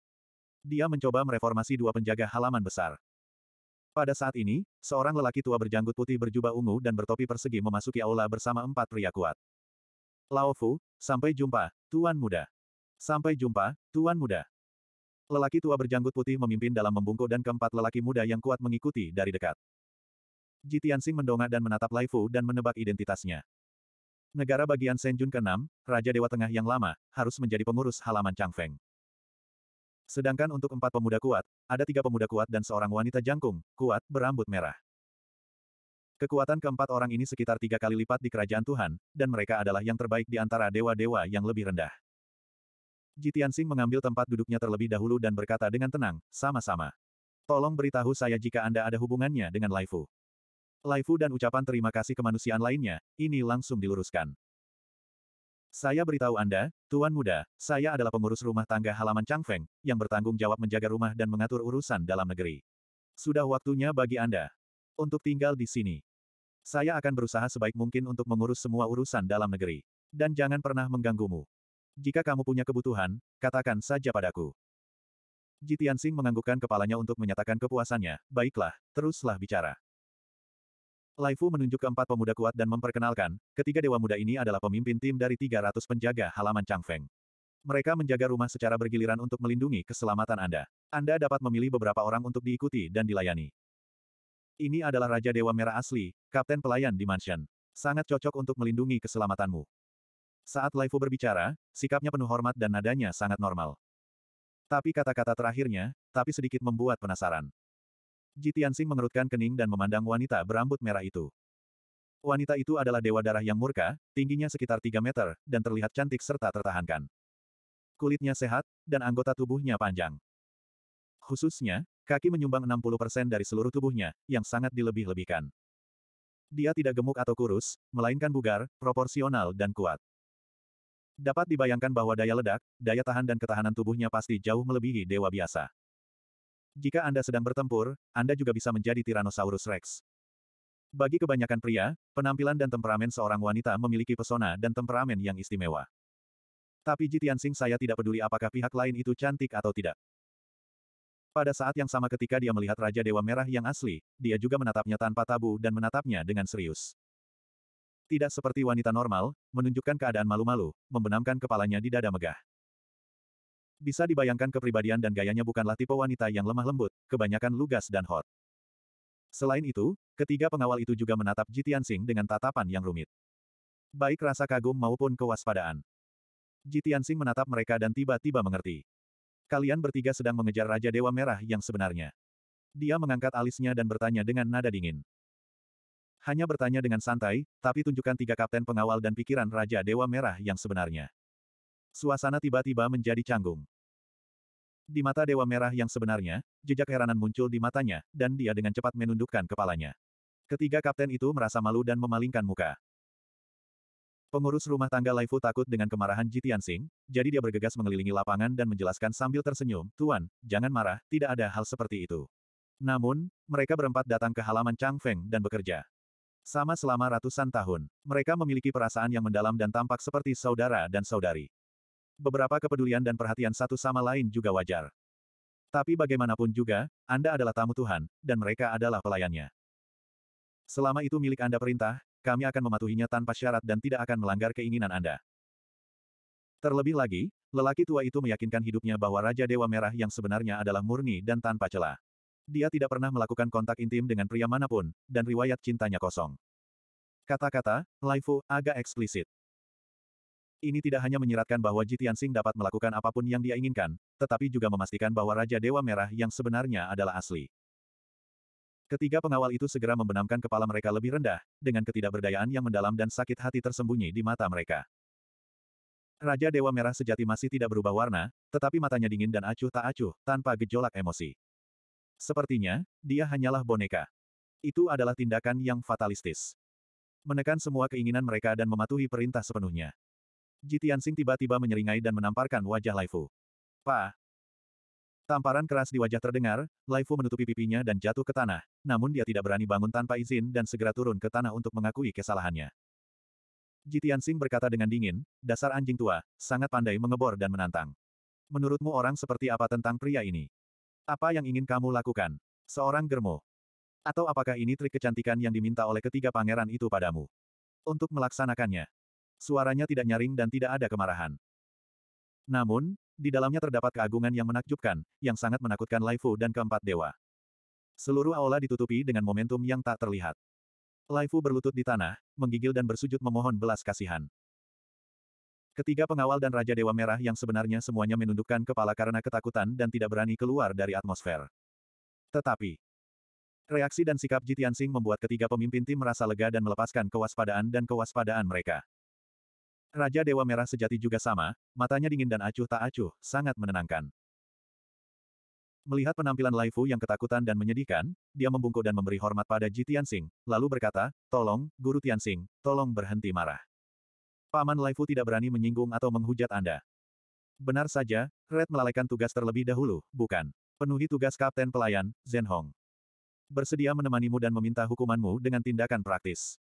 Dia mencoba mereformasi dua penjaga halaman besar. Pada saat ini, seorang lelaki tua berjanggut putih berjubah ungu dan bertopi persegi memasuki aula bersama empat pria kuat. Lao Fu, sampai jumpa, Tuan Muda. Sampai jumpa, Tuan Muda. Lelaki tua berjanggut putih memimpin dalam membungkuk dan keempat lelaki muda yang kuat mengikuti dari dekat. Ji mendongak dan menatap Lai Fu dan menebak identitasnya. Negara bagian Senjun ke-6, Raja Dewa Tengah yang lama, harus menjadi pengurus halaman Changfeng. Sedangkan untuk empat pemuda kuat, ada tiga pemuda kuat dan seorang wanita jangkung, kuat, berambut merah. Kekuatan keempat orang ini sekitar tiga kali lipat di kerajaan Tuhan, dan mereka adalah yang terbaik di antara dewa-dewa yang lebih rendah. Jitian Sing mengambil tempat duduknya terlebih dahulu dan berkata dengan tenang, sama-sama. Tolong beritahu saya jika Anda ada hubungannya dengan Laifu. Laifu dan ucapan terima kasih kemanusiaan lainnya, ini langsung diluruskan. Saya beritahu Anda, Tuan Muda, saya adalah pengurus rumah tangga halaman Changfeng, yang bertanggung jawab menjaga rumah dan mengatur urusan dalam negeri. Sudah waktunya bagi Anda untuk tinggal di sini. Saya akan berusaha sebaik mungkin untuk mengurus semua urusan dalam negeri. Dan jangan pernah mengganggumu. Jika kamu punya kebutuhan, katakan saja padaku. Jitian menganggukkan kepalanya untuk menyatakan kepuasannya, baiklah, teruslah bicara. Fu menunjuk keempat pemuda kuat dan memperkenalkan, ketiga dewa muda ini adalah pemimpin tim dari 300 penjaga halaman Changfeng. Mereka menjaga rumah secara bergiliran untuk melindungi keselamatan Anda. Anda dapat memilih beberapa orang untuk diikuti dan dilayani. Ini adalah Raja Dewa Merah Asli, Kapten Pelayan di Mansion. Sangat cocok untuk melindungi keselamatanmu. Saat Laifu berbicara, sikapnya penuh hormat dan nadanya sangat normal. Tapi kata-kata terakhirnya, tapi sedikit membuat penasaran. Jitiansing mengerutkan kening dan memandang wanita berambut merah itu. Wanita itu adalah dewa darah yang murka, tingginya sekitar 3 meter, dan terlihat cantik serta tertahankan. Kulitnya sehat, dan anggota tubuhnya panjang. Khususnya, kaki menyumbang 60% dari seluruh tubuhnya, yang sangat dilebih-lebihkan. Dia tidak gemuk atau kurus, melainkan bugar, proporsional dan kuat. Dapat dibayangkan bahwa daya ledak, daya tahan dan ketahanan tubuhnya pasti jauh melebihi dewa biasa. Jika Anda sedang bertempur, Anda juga bisa menjadi Tyrannosaurus Rex. Bagi kebanyakan pria, penampilan dan temperamen seorang wanita memiliki pesona dan temperamen yang istimewa. Tapi Jitian Sing saya tidak peduli apakah pihak lain itu cantik atau tidak. Pada saat yang sama ketika dia melihat Raja Dewa Merah yang asli, dia juga menatapnya tanpa tabu dan menatapnya dengan serius. Tidak seperti wanita normal, menunjukkan keadaan malu-malu, membenamkan kepalanya di dada megah. Bisa dibayangkan kepribadian dan gayanya bukanlah tipe wanita yang lemah lembut, kebanyakan lugas dan hot. Selain itu, ketiga pengawal itu juga menatap Jitian Sing dengan tatapan yang rumit. Baik rasa kagum maupun kewaspadaan. Jitian Sing menatap mereka dan tiba-tiba mengerti. Kalian bertiga sedang mengejar Raja Dewa Merah yang sebenarnya. Dia mengangkat alisnya dan bertanya dengan nada dingin. Hanya bertanya dengan santai, tapi tunjukkan tiga kapten pengawal dan pikiran Raja Dewa Merah yang sebenarnya. Suasana tiba-tiba menjadi canggung. Di mata Dewa Merah yang sebenarnya, jejak heranan muncul di matanya, dan dia dengan cepat menundukkan kepalanya. Ketiga kapten itu merasa malu dan memalingkan muka. Pengurus rumah tangga Laifu takut dengan kemarahan Jitian Singh, jadi dia bergegas mengelilingi lapangan dan menjelaskan sambil tersenyum, Tuan, jangan marah, tidak ada hal seperti itu. Namun, mereka berempat datang ke halaman Chang Feng dan bekerja. Sama selama ratusan tahun, mereka memiliki perasaan yang mendalam dan tampak seperti saudara dan saudari. Beberapa kepedulian dan perhatian satu sama lain juga wajar. Tapi bagaimanapun juga, Anda adalah tamu Tuhan, dan mereka adalah pelayannya. Selama itu milik Anda perintah, kami akan mematuhinya tanpa syarat dan tidak akan melanggar keinginan Anda. Terlebih lagi, lelaki tua itu meyakinkan hidupnya bahwa Raja Dewa Merah yang sebenarnya adalah murni dan tanpa celah. Dia tidak pernah melakukan kontak intim dengan pria manapun, dan riwayat cintanya kosong. Kata-kata, Laifu, agak eksplisit. Ini tidak hanya menyiratkan bahwa Sing dapat melakukan apapun yang dia inginkan, tetapi juga memastikan bahwa Raja Dewa Merah yang sebenarnya adalah asli. Ketiga pengawal itu segera membenamkan kepala mereka lebih rendah, dengan ketidakberdayaan yang mendalam dan sakit hati tersembunyi di mata mereka. Raja Dewa Merah sejati masih tidak berubah warna, tetapi matanya dingin dan acuh tak acuh, tanpa gejolak emosi. Sepertinya, dia hanyalah boneka. Itu adalah tindakan yang fatalistis. Menekan semua keinginan mereka dan mematuhi perintah sepenuhnya. Jitiansing tiba-tiba menyeringai dan menamparkan wajah Laifu. Pa! Tamparan keras di wajah terdengar, Laifu menutupi pipinya dan jatuh ke tanah, namun dia tidak berani bangun tanpa izin dan segera turun ke tanah untuk mengakui kesalahannya. Jitiansing berkata dengan dingin, dasar anjing tua, sangat pandai mengebor dan menantang. Menurutmu orang seperti apa tentang pria ini? Apa yang ingin kamu lakukan? Seorang germo. Atau apakah ini trik kecantikan yang diminta oleh ketiga pangeran itu padamu? Untuk melaksanakannya. Suaranya tidak nyaring dan tidak ada kemarahan. Namun, di dalamnya terdapat keagungan yang menakjubkan, yang sangat menakutkan Laifu dan keempat dewa. Seluruh aula ditutupi dengan momentum yang tak terlihat. Laifu berlutut di tanah, menggigil dan bersujud memohon belas kasihan. Ketiga pengawal dan Raja Dewa Merah yang sebenarnya semuanya menundukkan kepala karena ketakutan dan tidak berani keluar dari atmosfer. Tetapi, reaksi dan sikap Jitian Sing membuat ketiga pemimpin tim merasa lega dan melepaskan kewaspadaan dan kewaspadaan mereka. Raja Dewa Merah sejati juga sama, matanya dingin dan acuh tak acuh, sangat menenangkan. Melihat penampilan Laifu yang ketakutan dan menyedihkan, dia membungkuk dan memberi hormat pada Jitian lalu berkata, Tolong, Guru Tianxing, tolong berhenti marah. Paman Laifu tidak berani menyinggung atau menghujat Anda. Benar saja, Red melalaikan tugas terlebih dahulu, bukan? Penuhi tugas Kapten Pelayan, Zhen Hong. Bersedia menemanimu dan meminta hukumanmu dengan tindakan praktis.